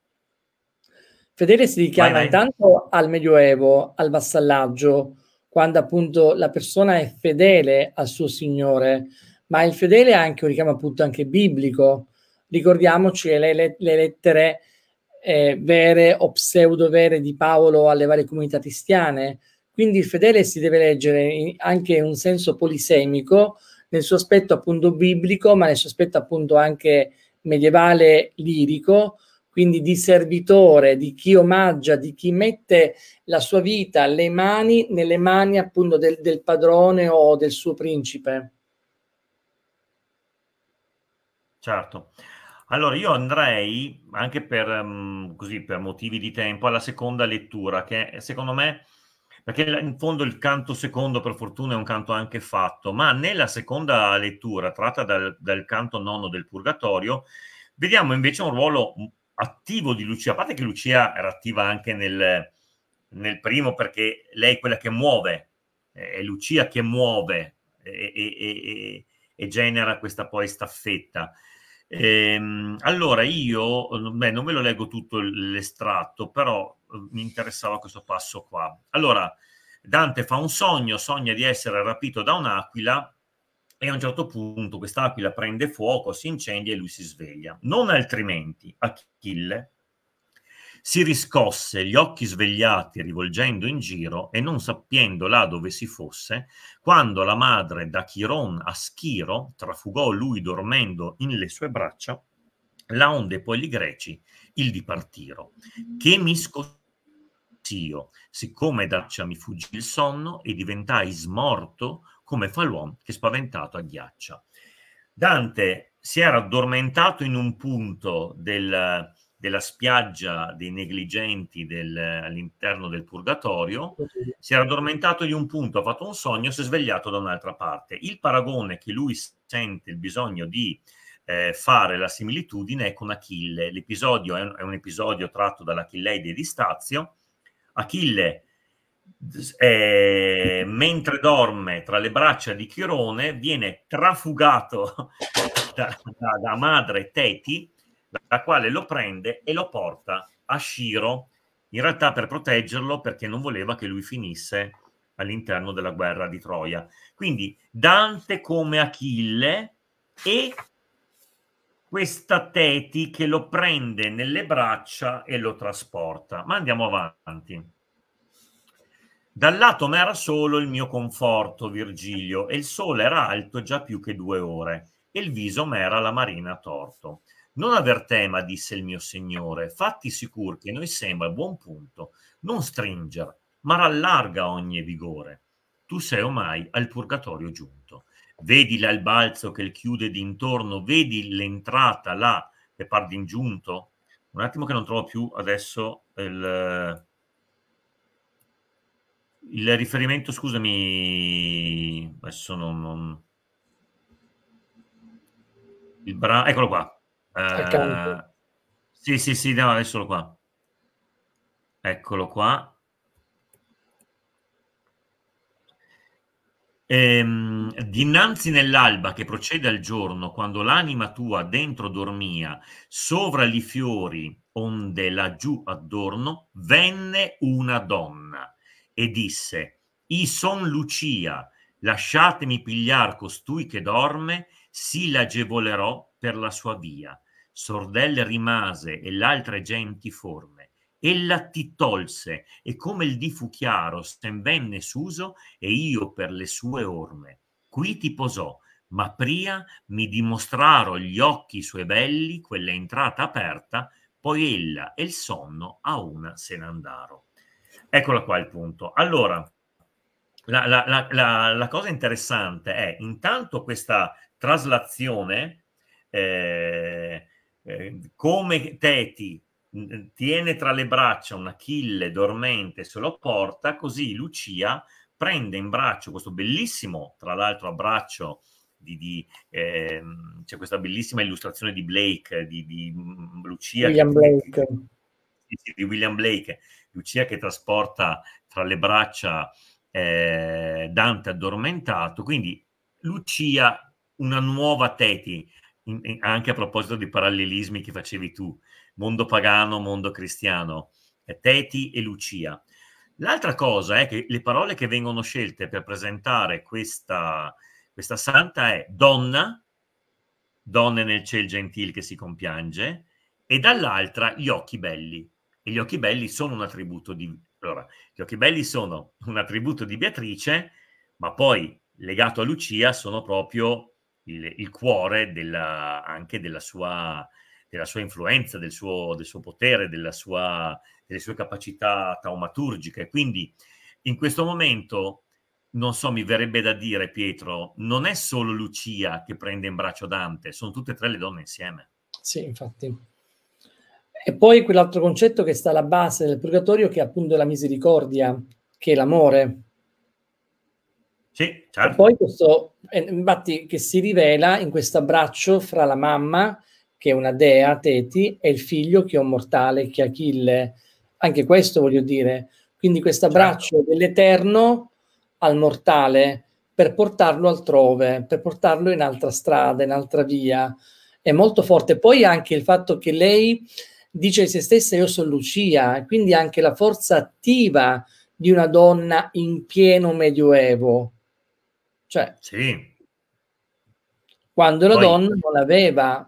Fedele si richiama vai, vai. intanto al Medioevo, al vassallaggio, quando appunto la persona è fedele al suo Signore, ma il fedele è anche un richiamo appunto anche biblico. Ricordiamoci le, le, le lettere eh, vere o pseudo vere di Paolo alle varie comunità cristiane. Quindi il fedele si deve leggere in, anche in un senso polisemico, nel suo aspetto appunto biblico, ma nel suo aspetto appunto anche medievale lirico, quindi di servitore, di chi omaggia, di chi mette la sua vita, le mani, nelle mani appunto del, del padrone o del suo principe. Certo. Allora, io andrei, anche per, mm, così, per motivi di tempo, alla seconda lettura, che secondo me, perché in fondo il canto secondo, per fortuna, è un canto anche fatto, ma nella seconda lettura, tratta dal, dal canto nono del Purgatorio, vediamo invece un ruolo mm, attivo di Lucia, a parte che Lucia era attiva anche nel, nel primo perché lei è quella che muove, è Lucia che muove e, e, e, e genera questa poi staffetta. Ehm, allora io, beh, non ve lo leggo tutto l'estratto, però ehm, mi interessava questo passo qua. Allora, Dante fa un sogno, sogna di essere rapito da un'aquila e a un certo punto quest'aquila prende fuoco, si incendia e lui si sveglia. Non altrimenti, Achille, si riscosse, gli occhi svegliati rivolgendo in giro e non sappiendo là dove si fosse, quando la madre da Chiron a Schiro trafugò lui dormendo in le sue braccia, là onde poi gli greci il dipartiro, che mi scossi io, siccome d'accia mi fuggì il sonno e diventai smorto come fa l'uomo che spaventato agghiaccia. Dante si era addormentato in un punto del, della spiaggia dei negligenti del, all'interno del purgatorio, si era addormentato di un punto, ha fatto un sogno, si è svegliato da un'altra parte. Il paragone che lui sente il bisogno di eh, fare la similitudine è con Achille. L'episodio è un, è un episodio tratto dall'Achilleide di Stazio. Achille, eh, mentre dorme tra le braccia di Chirone, viene trafugato da, da madre Teti la quale lo prende e lo porta a Shiro, in realtà per proteggerlo perché non voleva che lui finisse all'interno della guerra di Troia. Quindi Dante come Achille e questa Teti che lo prende nelle braccia e lo trasporta. Ma andiamo avanti. Dal lato m'era solo il mio conforto, Virgilio, e il sole era alto già più che due ore, e il viso m'era la marina torto. Non aver tema, disse il mio Signore, fatti sicur che noi sembra a buon punto, non stringer, ma rallarga ogni vigore. Tu sei ormai al purgatorio giunto. Vedi là il balzo che il chiude d'intorno, vedi l'entrata là che par d'ingiunto. Un attimo che non trovo più adesso il, il riferimento, scusami, adesso non... non... Il bra... Eccolo qua. Eh, sì, sì, sì, no, adesso lo qua. Eccolo qua. Ehm, dinanzi nell'alba che procede al giorno, quando l'anima tua dentro dormia, sovra gli fiori onde laggiù addorno, venne una donna e disse: I son Lucia, lasciatemi pigliar costui che dorme sì l'agevolerò per la sua via. Sordelle rimase e l'altre genti forme. Ella ti tolse e come il di fu chiaro sen venne s'uso e io per le sue orme. Qui ti posò, ma pria mi dimostraro gli occhi suoi belli quella entrata aperta, poi ella e il sonno a una se n'andaro. Eccola qua il punto. Allora, la, la, la, la, cosa interessante è intanto questa traslazione, eh, eh, come Teti mm, mm, tiene tra le braccia un Achille dormente se lo porta, così Lucia prende in braccio questo bellissimo, tra l'altro, abbraccio di, di eh, c'è questa bellissima illustrazione di Blake, di, di mm, Lucia. William che, Blake. Di William Blake, Lucia che trasporta tra le braccia eh, Dante addormentato, quindi Lucia una nuova Teti, in, in, anche a proposito di parallelismi che facevi tu, mondo pagano, mondo cristiano, Teti e Lucia. L'altra cosa è che le parole che vengono scelte per presentare questa, questa santa è donna, donne nel ciel gentil che si compiange, e dall'altra gli occhi belli. E gli occhi belli sono un attributo di... Allora, gli occhi belli sono un attributo di Beatrice, ma poi legato a Lucia sono proprio il, il cuore della, anche della sua, della sua influenza, del suo, del suo potere, della sua, delle sue capacità taumaturgiche. Quindi in questo momento, non so, mi verrebbe da dire, Pietro, non è solo Lucia che prende in braccio Dante, sono tutte e tre le donne insieme. Sì, infatti. E poi quell'altro concetto che sta alla base del purgatorio, che è appunto la misericordia, che è l'amore, sì, certo. E poi questo, eh, infatti, che si rivela in questo abbraccio fra la mamma, che è una dea, Teti, e il figlio, che è un mortale, che è Achille. Anche questo voglio dire. Quindi questo certo. abbraccio certo. dell'Eterno al mortale per portarlo altrove, per portarlo in altra strada, in altra via. È molto forte. Poi anche il fatto che lei dice di se stessa io sono Lucia, quindi anche la forza attiva di una donna in pieno medioevo cioè, sì. quando la Poi... donna non aveva...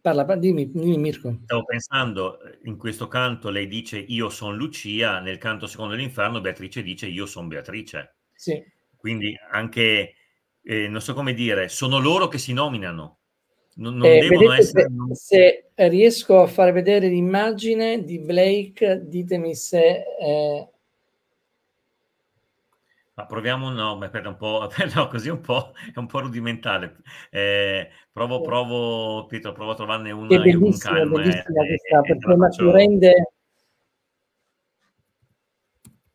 Parla, dimmi, dimmi Mirko. Stavo pensando, in questo canto lei dice io sono Lucia, nel canto secondo l'inferno Beatrice dice io sono Beatrice. Sì. Quindi anche, eh, non so come dire, sono loro che si nominano. Non, non eh, devono essere... se, riesco a far vedere l'immagine di Blake, ditemi se... Eh ma proviamo, no, ma aspetta un po', no, così un po', è un po' rudimentale. Eh, provo, provo, Pietro, provo a trovarne una. È bellissima, calma, bellissima eh, questa, eh, perché ma faccio... rende...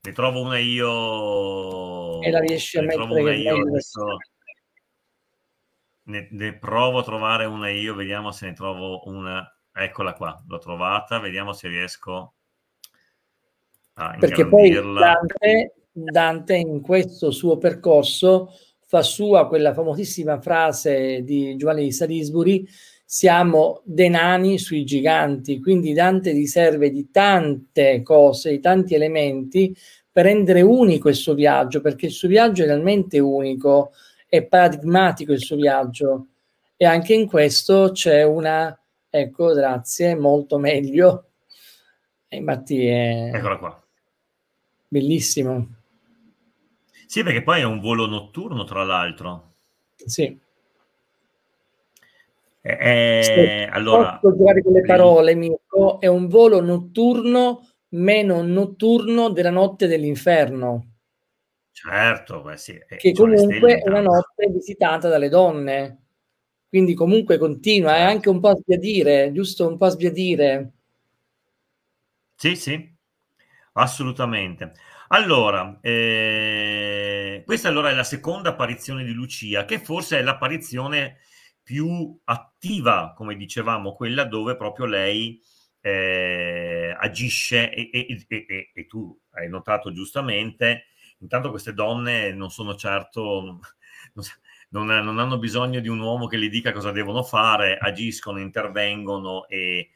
Ne trovo una io... E la riesci a mettere una io, adesso... ne, ne provo a trovare una io, vediamo se ne trovo una. Eccola qua, l'ho trovata, vediamo se riesco a perché poi la, Dante in questo suo percorso fa sua quella famosissima frase di Giovanni di Salisbury, siamo dei nani sui giganti, quindi Dante gli serve di tante cose, di tanti elementi per rendere unico il suo viaggio, perché il suo viaggio è realmente unico, è paradigmatico il suo viaggio e anche in questo c'è una, ecco, grazie, molto meglio. E infatti è... Eccola qua. Bellissimo. Sì, perché poi è un volo notturno, tra l'altro. Sì. Eh, eh sì. allora, posso giocare con le parole, Mirko, è un volo notturno meno notturno della notte dell'inferno. Certo, beh, sì. Eh, che comunque è una notte visitata dalle donne. Quindi comunque continua, è anche un po' a sbiadire, giusto? Un po' a sbiadire. Sì, sì, assolutamente. Allora, eh, questa allora è la seconda apparizione di Lucia, che forse è l'apparizione più attiva, come dicevamo, quella dove proprio lei eh, agisce e, e, e, e, tu hai notato giustamente, intanto queste donne non sono certo, non, non, hanno bisogno di un uomo che le dica cosa devono fare, agiscono, intervengono e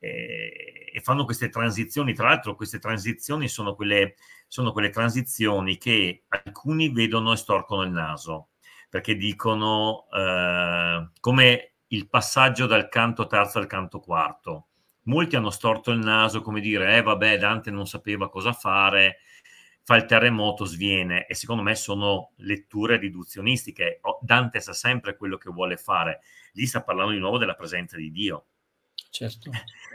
eh, e fanno queste transizioni. Tra l'altro queste transizioni sono quelle, sono quelle transizioni che alcuni vedono e storcono il naso, perché dicono eh, come il passaggio dal canto terzo al canto quarto. Molti hanno storto il naso come dire, eh vabbè, Dante non sapeva cosa fare, fa il terremoto, sviene. E secondo me sono letture riduzionistiche. Dante sa sempre quello che vuole fare. Lì sta parlando di nuovo della presenza di Dio. Certo.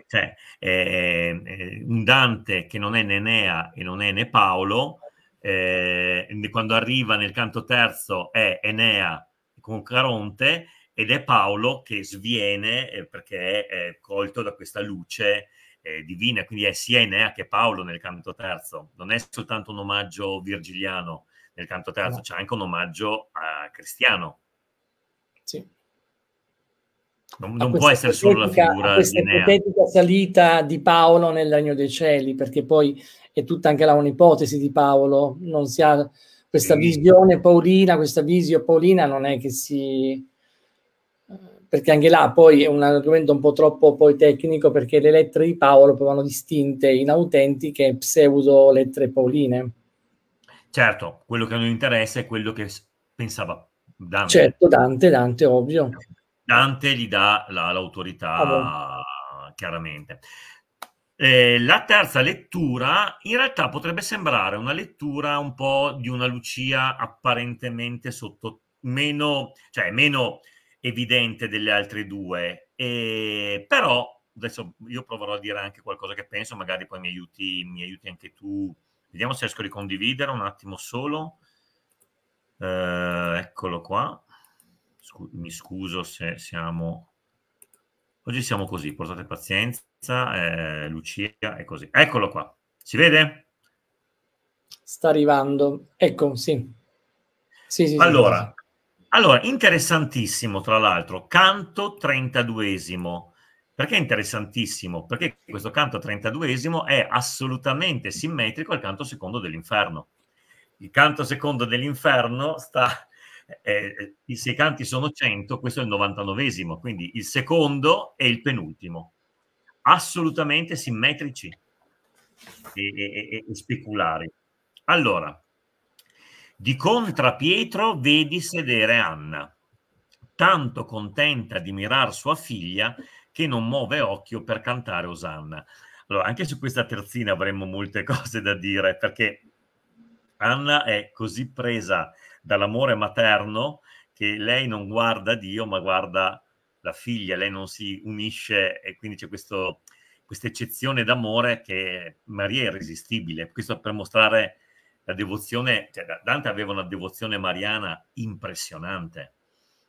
Cioè, eh, eh, un Dante che non è Nenea e non è né Paolo, eh, quando arriva nel canto terzo è Enea con Caronte ed è Paolo che sviene eh, perché è colto da questa luce eh, divina, quindi è sia Enea che Paolo nel canto terzo, non è soltanto un omaggio virgiliano nel canto terzo, no. c'è anche un omaggio a cristiano. Sì. Non, non può essere solo la figura questa linea. ipotetica salita di Paolo nel Regno dei Cieli, perché poi è tutta anche là un'ipotesi di Paolo, non si ha questa visione paolina, questa visio paolina non è che si... perché anche là poi è un argomento un po' troppo poi tecnico perché le lettere di Paolo poi vanno distinte in autentiche pseudo lettere pauline. Certo, quello che a noi interessa è quello che pensava Dante. Certo, Dante, Dante, ovvio. Certo. Dante gli dà la, l'autorità ah, chiaramente. Eh, la terza lettura in realtà potrebbe sembrare una lettura un po' di una Lucia apparentemente sotto meno, cioè meno evidente delle altre due, eh, però adesso io proverò a dire anche qualcosa che penso, magari poi mi aiuti, mi aiuti anche tu. Vediamo se riesco a ricondividere un attimo solo. Eh, eccolo qua scu- mi scuso se siamo... Oggi siamo così, portate pazienza, eh, Lucia è così. Eccolo qua, si vede? Sta arrivando, ecco, sì. sì, sì allora, sì. allora, interessantissimo tra l'altro, canto 32esimo. Perché è interessantissimo? Perché questo canto 32esimo è assolutamente simmetrico al canto secondo dell'inferno. Il canto secondo dell'inferno sta eh, eh, i sei canti sono 100, questo è il 99 quindi il secondo e il penultimo. Assolutamente simmetrici e, e, e speculari. Allora, di contra Pietro vedi sedere Anna, tanto contenta di mirar sua figlia che non muove occhio per cantare Osanna. Allora, anche su questa terzina avremmo molte cose da dire, perché Anna è così presa dall'amore materno che lei non guarda Dio ma guarda la figlia, lei non si unisce e quindi c'è questo, questa eccezione d'amore che Maria è irresistibile. Questo per mostrare la devozione, cioè Dante aveva una devozione mariana impressionante.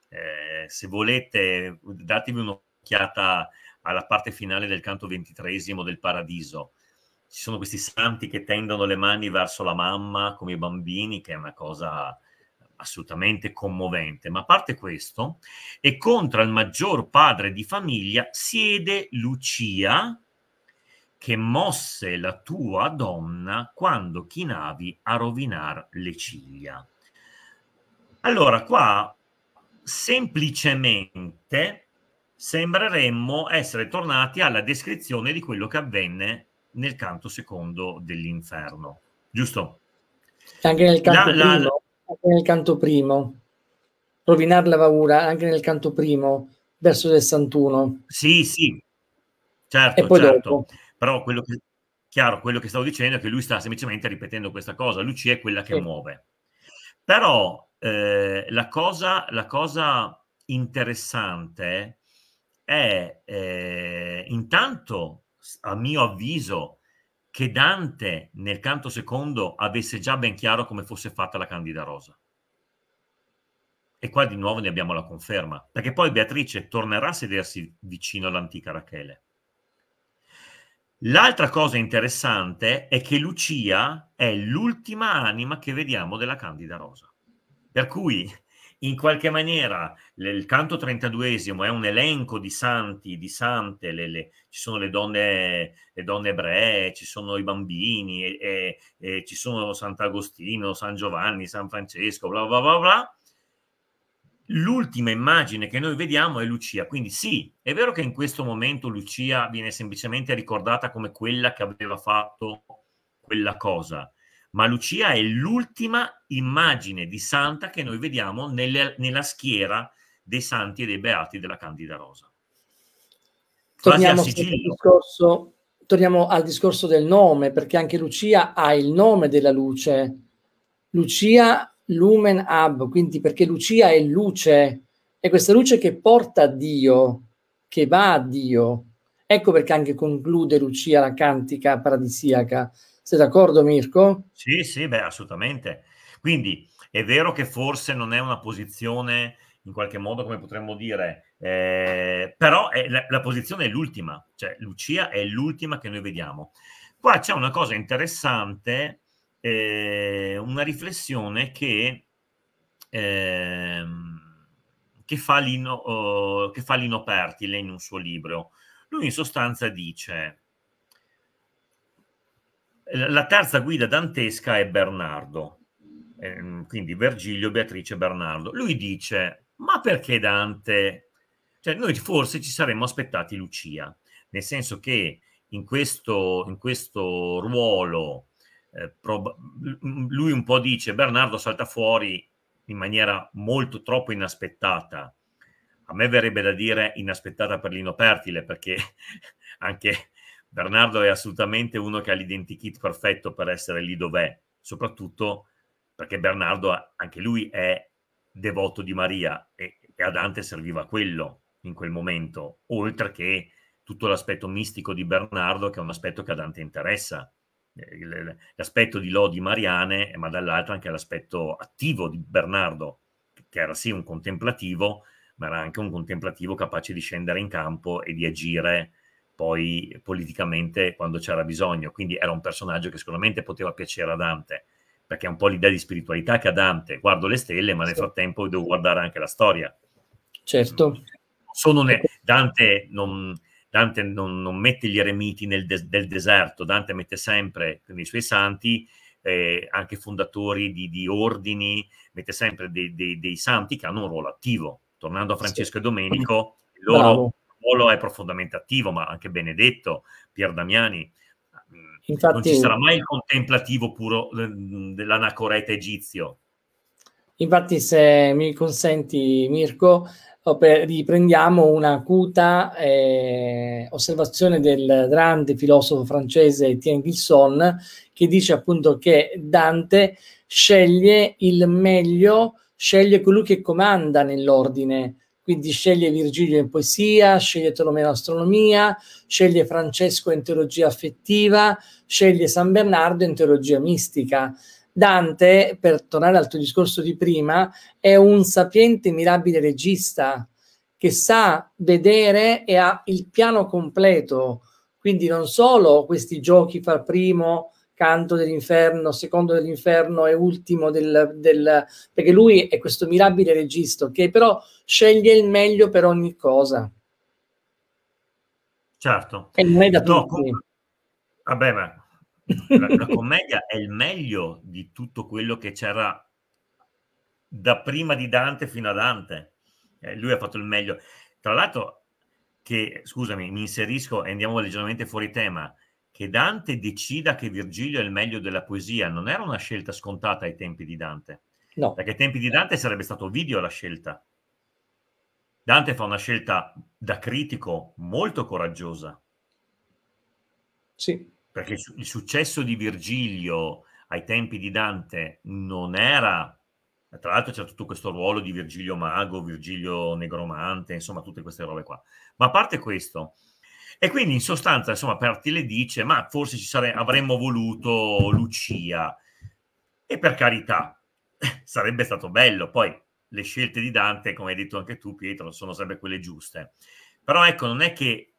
Eh, se volete, datevi un'occhiata alla parte finale del canto ventitresimo del Paradiso. Ci sono questi santi che tendono le mani verso la mamma come i bambini, che è una cosa assolutamente commovente, ma a parte questo, e contro il maggior padre di famiglia siede Lucia che mosse la tua donna quando chinavi a rovinar le ciglia. Allora, qua semplicemente sembreremmo essere tornati alla descrizione di quello che avvenne nel canto secondo dell'inferno, giusto? Anche nel canto la, la, anche nel canto primo. Rovinare la paura anche nel canto primo, verso 61. Sì, sì, certo, certo. Dopo. Però quello che, chiaro, quello che stavo dicendo è che lui sta semplicemente ripetendo questa cosa. Lucia è quella che sì. muove. Però eh, la, cosa, la cosa interessante è eh, intanto, a mio avviso, che Dante nel canto secondo avesse già ben chiaro come fosse fatta la Candida Rosa. E qua di nuovo ne abbiamo la conferma, perché poi Beatrice tornerà a sedersi vicino all'antica Rachele. L'altra cosa interessante è che Lucia è l'ultima anima che vediamo della Candida Rosa. Per cui in qualche maniera il canto 32esimo è un elenco di santi, di sante, le, le, ci sono le donne, le donne, ebree, ci sono i bambini, e, e, e ci sono Sant'Agostino, San Giovanni, San Francesco, bla bla bla bla. L'ultima immagine che noi vediamo è Lucia, quindi sì, è vero che in questo momento Lucia viene semplicemente ricordata come quella che aveva fatto quella cosa, ma Lucia è l'ultima immagine di santa che noi vediamo nelle, nella schiera dei santi e dei beati della Candida Rosa. Torniamo al, discorso, torniamo al discorso del nome, perché anche Lucia ha il nome della luce. Lucia Lumen Ab, quindi perché Lucia è luce, è questa luce che porta a Dio, che va a Dio. Ecco perché anche conclude Lucia la cantica paradisiaca, sei d'accordo Mirko? Sì, sì, beh, assolutamente. Quindi è vero che forse non è una posizione in qualche modo, come potremmo dire, eh, però è, la, la, posizione è l'ultima, cioè Lucia è l'ultima che noi vediamo. Qua c'è una cosa interessante, eh, una riflessione che, eh, che, fa Lino, uh, che fa Lino Pertile in un suo libro. Lui in sostanza dice, la terza guida dantesca è Bernardo, ehm, quindi Virgilio, Beatrice, Bernardo. Lui dice, ma perché Dante? Cioè, noi forse ci saremmo aspettati Lucia, nel senso che in questo, in questo ruolo eh, prob- lui un po' dice, Bernardo salta fuori in maniera molto troppo inaspettata. A me verrebbe da dire inaspettata per Lino Pertile, perché anche Bernardo è assolutamente uno che ha l'identikit perfetto per essere lì dov'è, soprattutto perché Bernardo anche lui è devoto di Maria e, e a Dante serviva quello in quel momento, oltre che tutto l'aspetto mistico di Bernardo che è un aspetto che a Dante interessa eh, l'aspetto di lodi mariane, eh, ma dall'altro anche l'aspetto attivo di Bernardo, che era sì un contemplativo, ma era anche un contemplativo capace di scendere in campo e di agire poi politicamente quando c'era bisogno. Quindi era un personaggio che sicuramente poteva piacere a Dante, perché è un po' l'idea di spiritualità che ha Dante. Guardo le stelle, ma nel sì. frattempo devo guardare anche la storia. Certo. Ne- Dante, non, Dante non, non, mette gli eremiti nel de- del deserto, Dante mette sempre nei suoi santi, eh, anche fondatori di, di, ordini, mette sempre dei, dei, dei santi che hanno un ruolo attivo. Tornando a Francesco sì. e Domenico, loro Bravo. Polo è profondamente attivo, ma anche Benedetto, Pier Damiani. Mm, Infatti, non ci sarà mai il contemplativo puro mm, dell'anacoreta egizio. Infatti, se mi consenti, Mirko, riprendiamo un'acuta eh, osservazione del grande filosofo francese Etienne Gilson, che dice appunto che Dante sceglie il meglio, sceglie colui che comanda nell'ordine quindi sceglie Virgilio in poesia, sceglie Tolomeo in astronomia, sceglie Francesco in teologia affettiva, sceglie San Bernardo in teologia mistica. Dante, per tornare al tuo discorso di prima, è un sapiente e mirabile regista che sa vedere e ha il piano completo. Quindi non solo questi giochi fra primo canto dell'inferno, secondo dell'inferno e ultimo del, del, perché lui è questo mirabile regista che però sceglie il meglio per ogni cosa. Certo. E non è da no, tutti. Com- vabbè, ma la, la commedia è il meglio di tutto quello che c'era da prima di Dante fino a Dante. Eh, lui ha fatto il meglio. Tra l'altro, che, scusami, mi inserisco e andiamo leggermente fuori tema che Dante decida che Virgilio è il meglio della poesia non era una scelta scontata ai tempi di Dante. No. Perché ai tempi di Dante sarebbe stato video la scelta. Dante fa una scelta da critico molto coraggiosa. Sì. Perché il successo di Virgilio ai tempi di Dante non era... Tra l'altro c'è tutto questo ruolo di Virgilio mago, Virgilio negromante, insomma tutte queste robe qua. Ma a parte questo, e quindi in sostanza, insomma, Perti le dice, ma forse sare- avremmo voluto Lucia. E per carità, sarebbe stato bello. Poi le scelte di Dante, come hai detto anche tu Pietro, sono sempre quelle giuste. Però ecco, non è che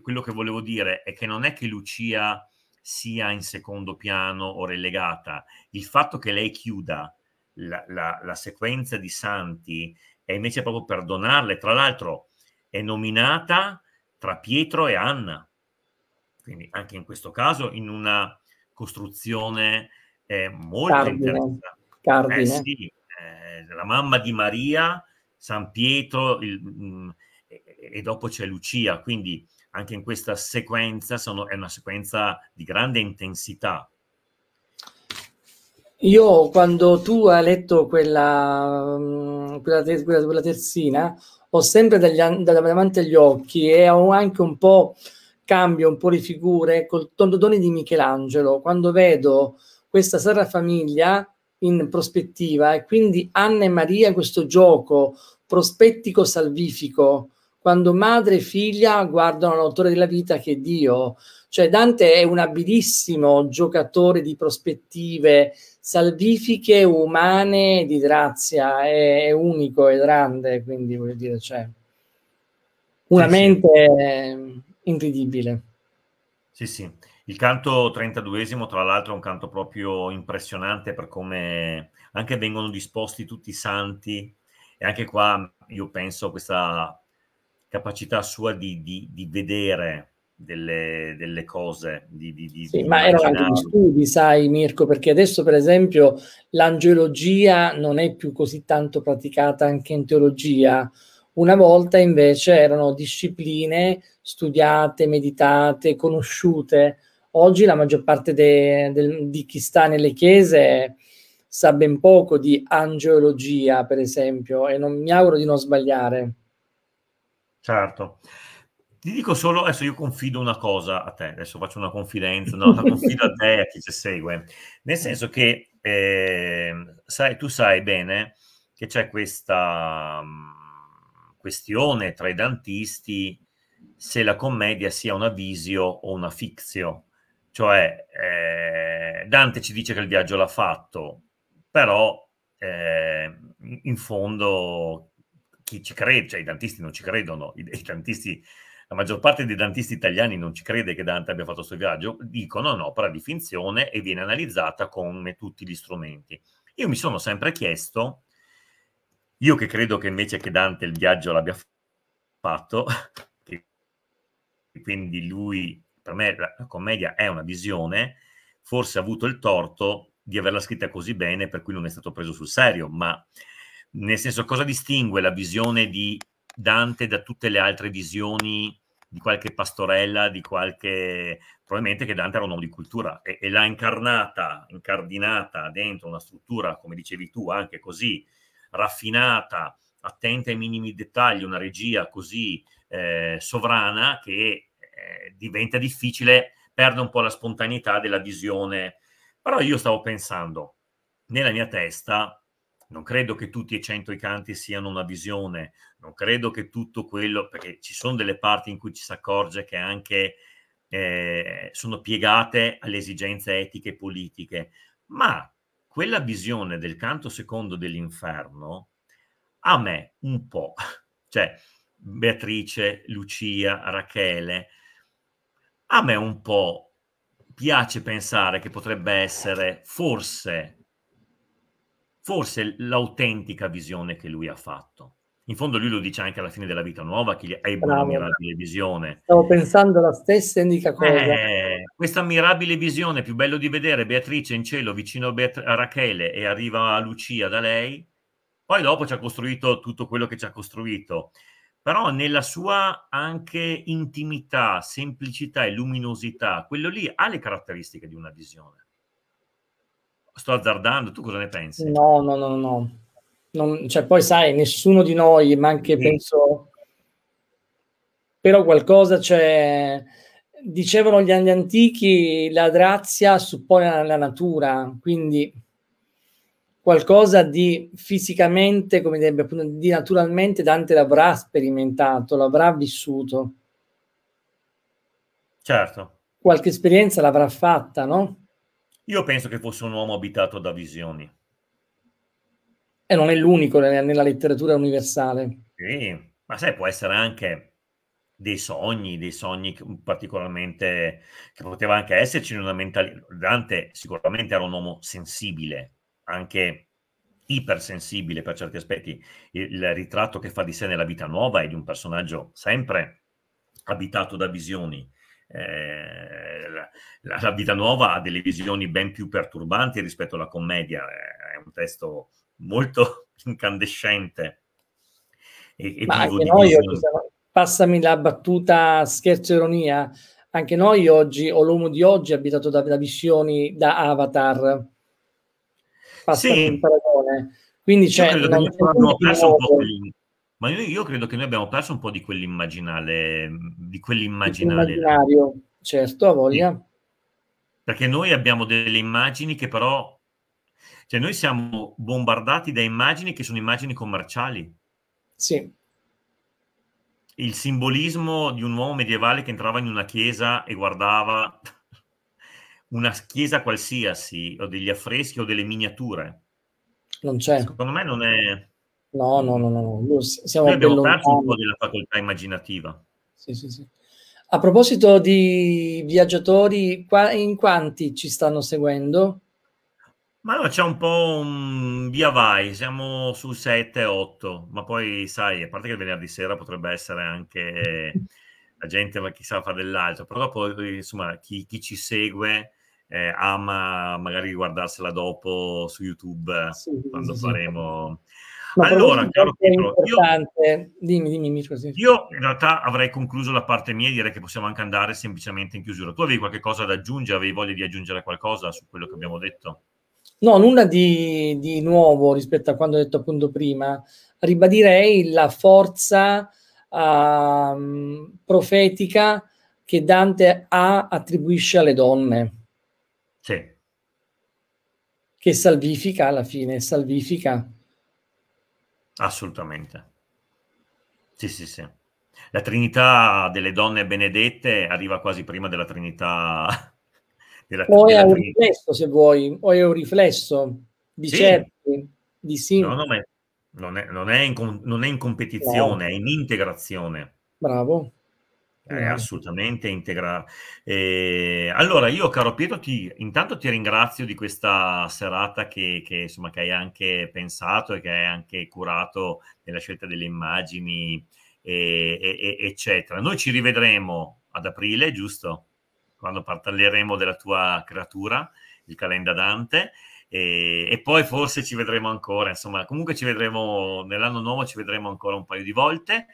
quello che volevo dire è che non è che Lucia sia in secondo piano o relegata. Il fatto che lei chiuda la, la, la sequenza di santi è invece proprio per donarle. Tra l'altro è nominata tra Pietro e Anna. Quindi anche in questo caso in una costruzione eh, molto Cardine. interessante. Cardine. Eh, sì, eh, la mamma di Maria, San Pietro il, mh, mm, e, e, dopo c'è Lucia, quindi anche in questa sequenza sono, è una sequenza di grande intensità. Io quando tu hai letto quella, mm, quella, ter quella terzina ho sempre dagli, davanti agli occhi e ho anche un po' cambio un po' le figure col tondodone di Michelangelo quando vedo questa Sacra Famiglia in prospettiva e quindi Anna e Maria questo gioco prospettico salvifico quando madre e figlia guardano l'autore della vita che è Dio. Cioè Dante è un abilissimo giocatore di prospettive, salvifiche umane di grazia, è, è unico, e grande, quindi voglio dire, c'è cioè, una sì, mente sì. Ehm, incredibile. Sì, sì. Il canto 32 tra l'altro, è un canto proprio impressionante per come anche vengono disposti tutti i santi e anche qua io penso a questa capacità sua di, di, di vedere delle, delle cose. Di, di, di sì, ma erano anche gli studi, sai Mirko, perché adesso per esempio l'angeologia non è più così tanto praticata anche in teologia. Una volta invece erano discipline studiate, meditate, conosciute. Oggi la maggior parte de, de, di chi sta nelle chiese sa ben poco di angeologia, per esempio, e non mi auguro di non sbagliare. Certo. Ti dico solo, adesso io confido una cosa a te, adesso faccio una confidenza, no, la confido a te e a chi ci segue, nel senso che eh, sai, tu sai bene che c'è questa mm, questione tra i dantisti se la commedia sia una visio o una fixio, cioè eh, Dante ci dice che il viaggio l'ha fatto, però eh, in fondo chi ci crede, cioè i dantisti non ci credono, i, i dantisti la maggior parte dei dantisti italiani non ci crede che Dante abbia fatto questo viaggio, dicono un'opera di finzione e viene analizzata con tutti gli strumenti. Io mi sono sempre chiesto, io che credo che invece che Dante il viaggio l'abbia fatto, che quindi lui, per me la, la commedia è una visione, forse ha avuto il torto di averla scritta così bene per cui non è stato preso sul serio, ma nel senso cosa distingue la visione di Dante da tutte le altre visioni di qualche pastorella, di qualche... probabilmente che Dante era un uomo di cultura e, e l'ha incarnata, incardinata dentro una struttura, come dicevi tu, anche così raffinata, attenta ai minimi dettagli, una regia così eh, sovrana che eh, diventa difficile, perde un po' la spontaneità della visione. Però io stavo pensando, nella mia testa, non credo che tutti e cento i canti siano una visione, non credo che tutto quello, perché ci sono delle parti in cui ci si accorge che anche eh, sono piegate alle esigenze etiche e politiche, ma quella visione del canto secondo dell'inferno a me un po', cioè Beatrice, Lucia, Rachele, a me un po' piace pensare che potrebbe essere forse forse l'autentica visione che lui ha fatto. In fondo lui lo dice anche alla fine della vita nuova, che è una mirabile visione. Stavo pensando la stessa indica cosa. Eh, questa ammirabile visione, più bello di vedere Beatrice in cielo vicino a, Beat- a Rachele e arriva Lucia da lei, poi dopo ci ha costruito tutto quello che ci ha costruito, però nella sua anche intimità, semplicità e luminosità, quello lì ha le caratteristiche di una visione sto azzardando, tu cosa ne pensi? No, no, no, no. Non, cioè, poi sai, nessuno di noi, ma anche sì. penso... Però qualcosa c'è... Cioè, dicevano gli anni antichi, la grazia suppone la natura, quindi qualcosa di fisicamente, come direbbe appunto, di naturalmente Dante l'avrà sperimentato, l'avrà vissuto. Certo. Qualche esperienza l'avrà fatta, no? Io penso che fosse un uomo abitato da visioni. E non è l'unico nella letteratura universale. Sì, ma sai, può essere anche dei sogni, dei sogni particolarmente che poteva anche esserci in una mentalità. Dante sicuramente era un uomo sensibile, anche ipersensibile per certi aspetti. Il ritratto che fa di sé nella vita nuova è di un personaggio sempre abitato da visioni, eh, la, la, vita nuova ha delle visioni ben più perturbanti rispetto alla commedia, eh, è un testo molto incandescente. E, e anche noi oggi passami la battuta scherzo ironia, anche noi oggi, o l'uomo di oggi è abitato da, da visioni da avatar. Passami sì. il paragone. Quindi c'è... Cioè, ma io, io, credo che noi abbiamo perso un po' di quell'immaginale, di quell'immaginale. Immaginario, certo, a voglia. Perché noi abbiamo delle immagini che però, cioè noi siamo bombardati da immagini che sono immagini commerciali. Sì. Il simbolismo di un uomo medievale che entrava in una chiesa e guardava una chiesa qualsiasi, o degli affreschi o delle miniature. Non c'è. Secondo me non è No, no, no, no. no. Siamo Noi abbiamo perso un po' della facoltà immaginativa. Sì, sì, sì. A proposito di viaggiatori, in quanti ci stanno seguendo? Ma no, c'è un po' un via vai, siamo su 7-8, ma poi sai, a parte che venerdì sera potrebbe essere anche la gente, ma chissà, fa dell'altro, però poi insomma chi, chi ci segue eh, ama magari guardarsela dopo su YouTube sì, quando sì, faremo... Sì ma allora, caro Pietro, io, dimmi, dimmi, dimmi così. io in realtà avrei concluso la parte mia e direi che possiamo anche andare semplicemente in chiusura. Tu avevi qualche cosa da aggiungere, avevi voglia di aggiungere qualcosa su quello che abbiamo detto? No, nulla di, di nuovo rispetto a quando ho detto appunto prima. Ribadirei la forza uh, profetica che Dante A attribuisce alle donne. Sì. Che salvifica alla fine, salvifica Assolutamente. Sì, sì, sì. La Trinità delle donne benedette arriva quasi prima della Trinità. Della, o della è un Trinità. riflesso, se vuoi, o è un riflesso di sì. certi, di singoli. No, no, non, è, non, è in, non è in competizione, Bravo. è in integrazione. Bravo. Eh, assolutamente integra. Eh, allora, io, caro Pietro, ti, intanto ti ringrazio di questa serata che, che, insomma, che hai anche pensato e che hai anche curato nella scelta delle immagini, e, e, e, eccetera. Noi ci rivedremo ad aprile, giusto? Quando parleremo della tua creatura, il calenda Dante. E, e, poi forse ci vedremo ancora, insomma, comunque ci vedremo nell'anno nuovo, ci vedremo ancora un paio di volte.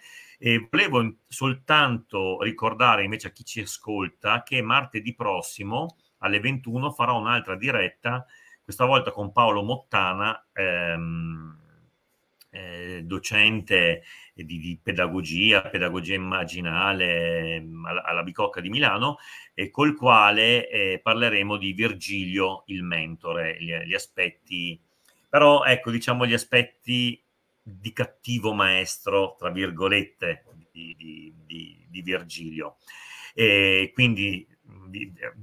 E volevo soltanto ricordare invece a chi ci ascolta che martedì prossimo alle 21 farò un'altra diretta, questa volta con Paolo Mottana, ehm, eh, docente di, di, pedagogia, pedagogia immaginale ehm, alla, alla, Bicocca di Milano, e col quale eh, parleremo di Virgilio, il mentore, gli, gli aspetti, però ecco diciamo gli aspetti di cattivo maestro, tra virgolette, di, di, di, di Virgilio. E quindi mm,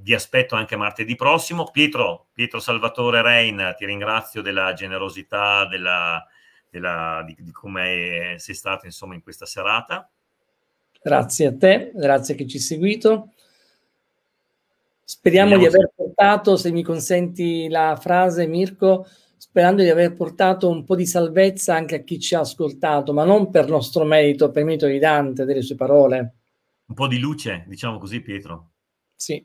vi, aspetto anche martedì prossimo. Pietro, Pietro Salvatore Rein, ti ringrazio della generosità, della, della, di, di come sei stato insomma, in questa serata. Grazie a te, grazie che ci hai seguito. Speriamo Andiamo di aver portato, se mi consenti la frase, Mirko, sperando di aver portato un po' di salvezza anche a chi ci ha ascoltato, ma non per nostro merito, per merito di Dante, delle sue parole. Un po' di luce, diciamo così, Pietro. Sì.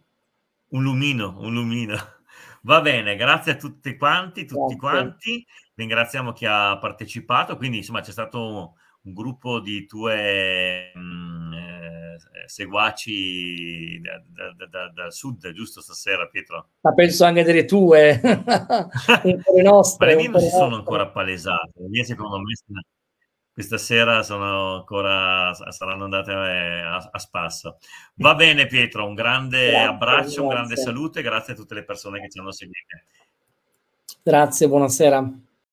Un lumino, un lumino. Va bene, grazie a tutti quanti, tutti grazie. quanti. Ringraziamo chi ha partecipato. Quindi, insomma, c'è stato un gruppo di tue mh, mm, eh, seguaci da, da, da, dal sud, giusto stasera, Pietro? Ma penso anche delle tue, un le nostre. Le mie non si sono ancora palesate, le mie secondo me questa sera sono ancora, saranno andate eh, a, a spasso. Va bene Pietro, un grande grazie, abbraccio, un grande saluto e grazie a tutte le persone che ci hanno seguito. Grazie, buonasera.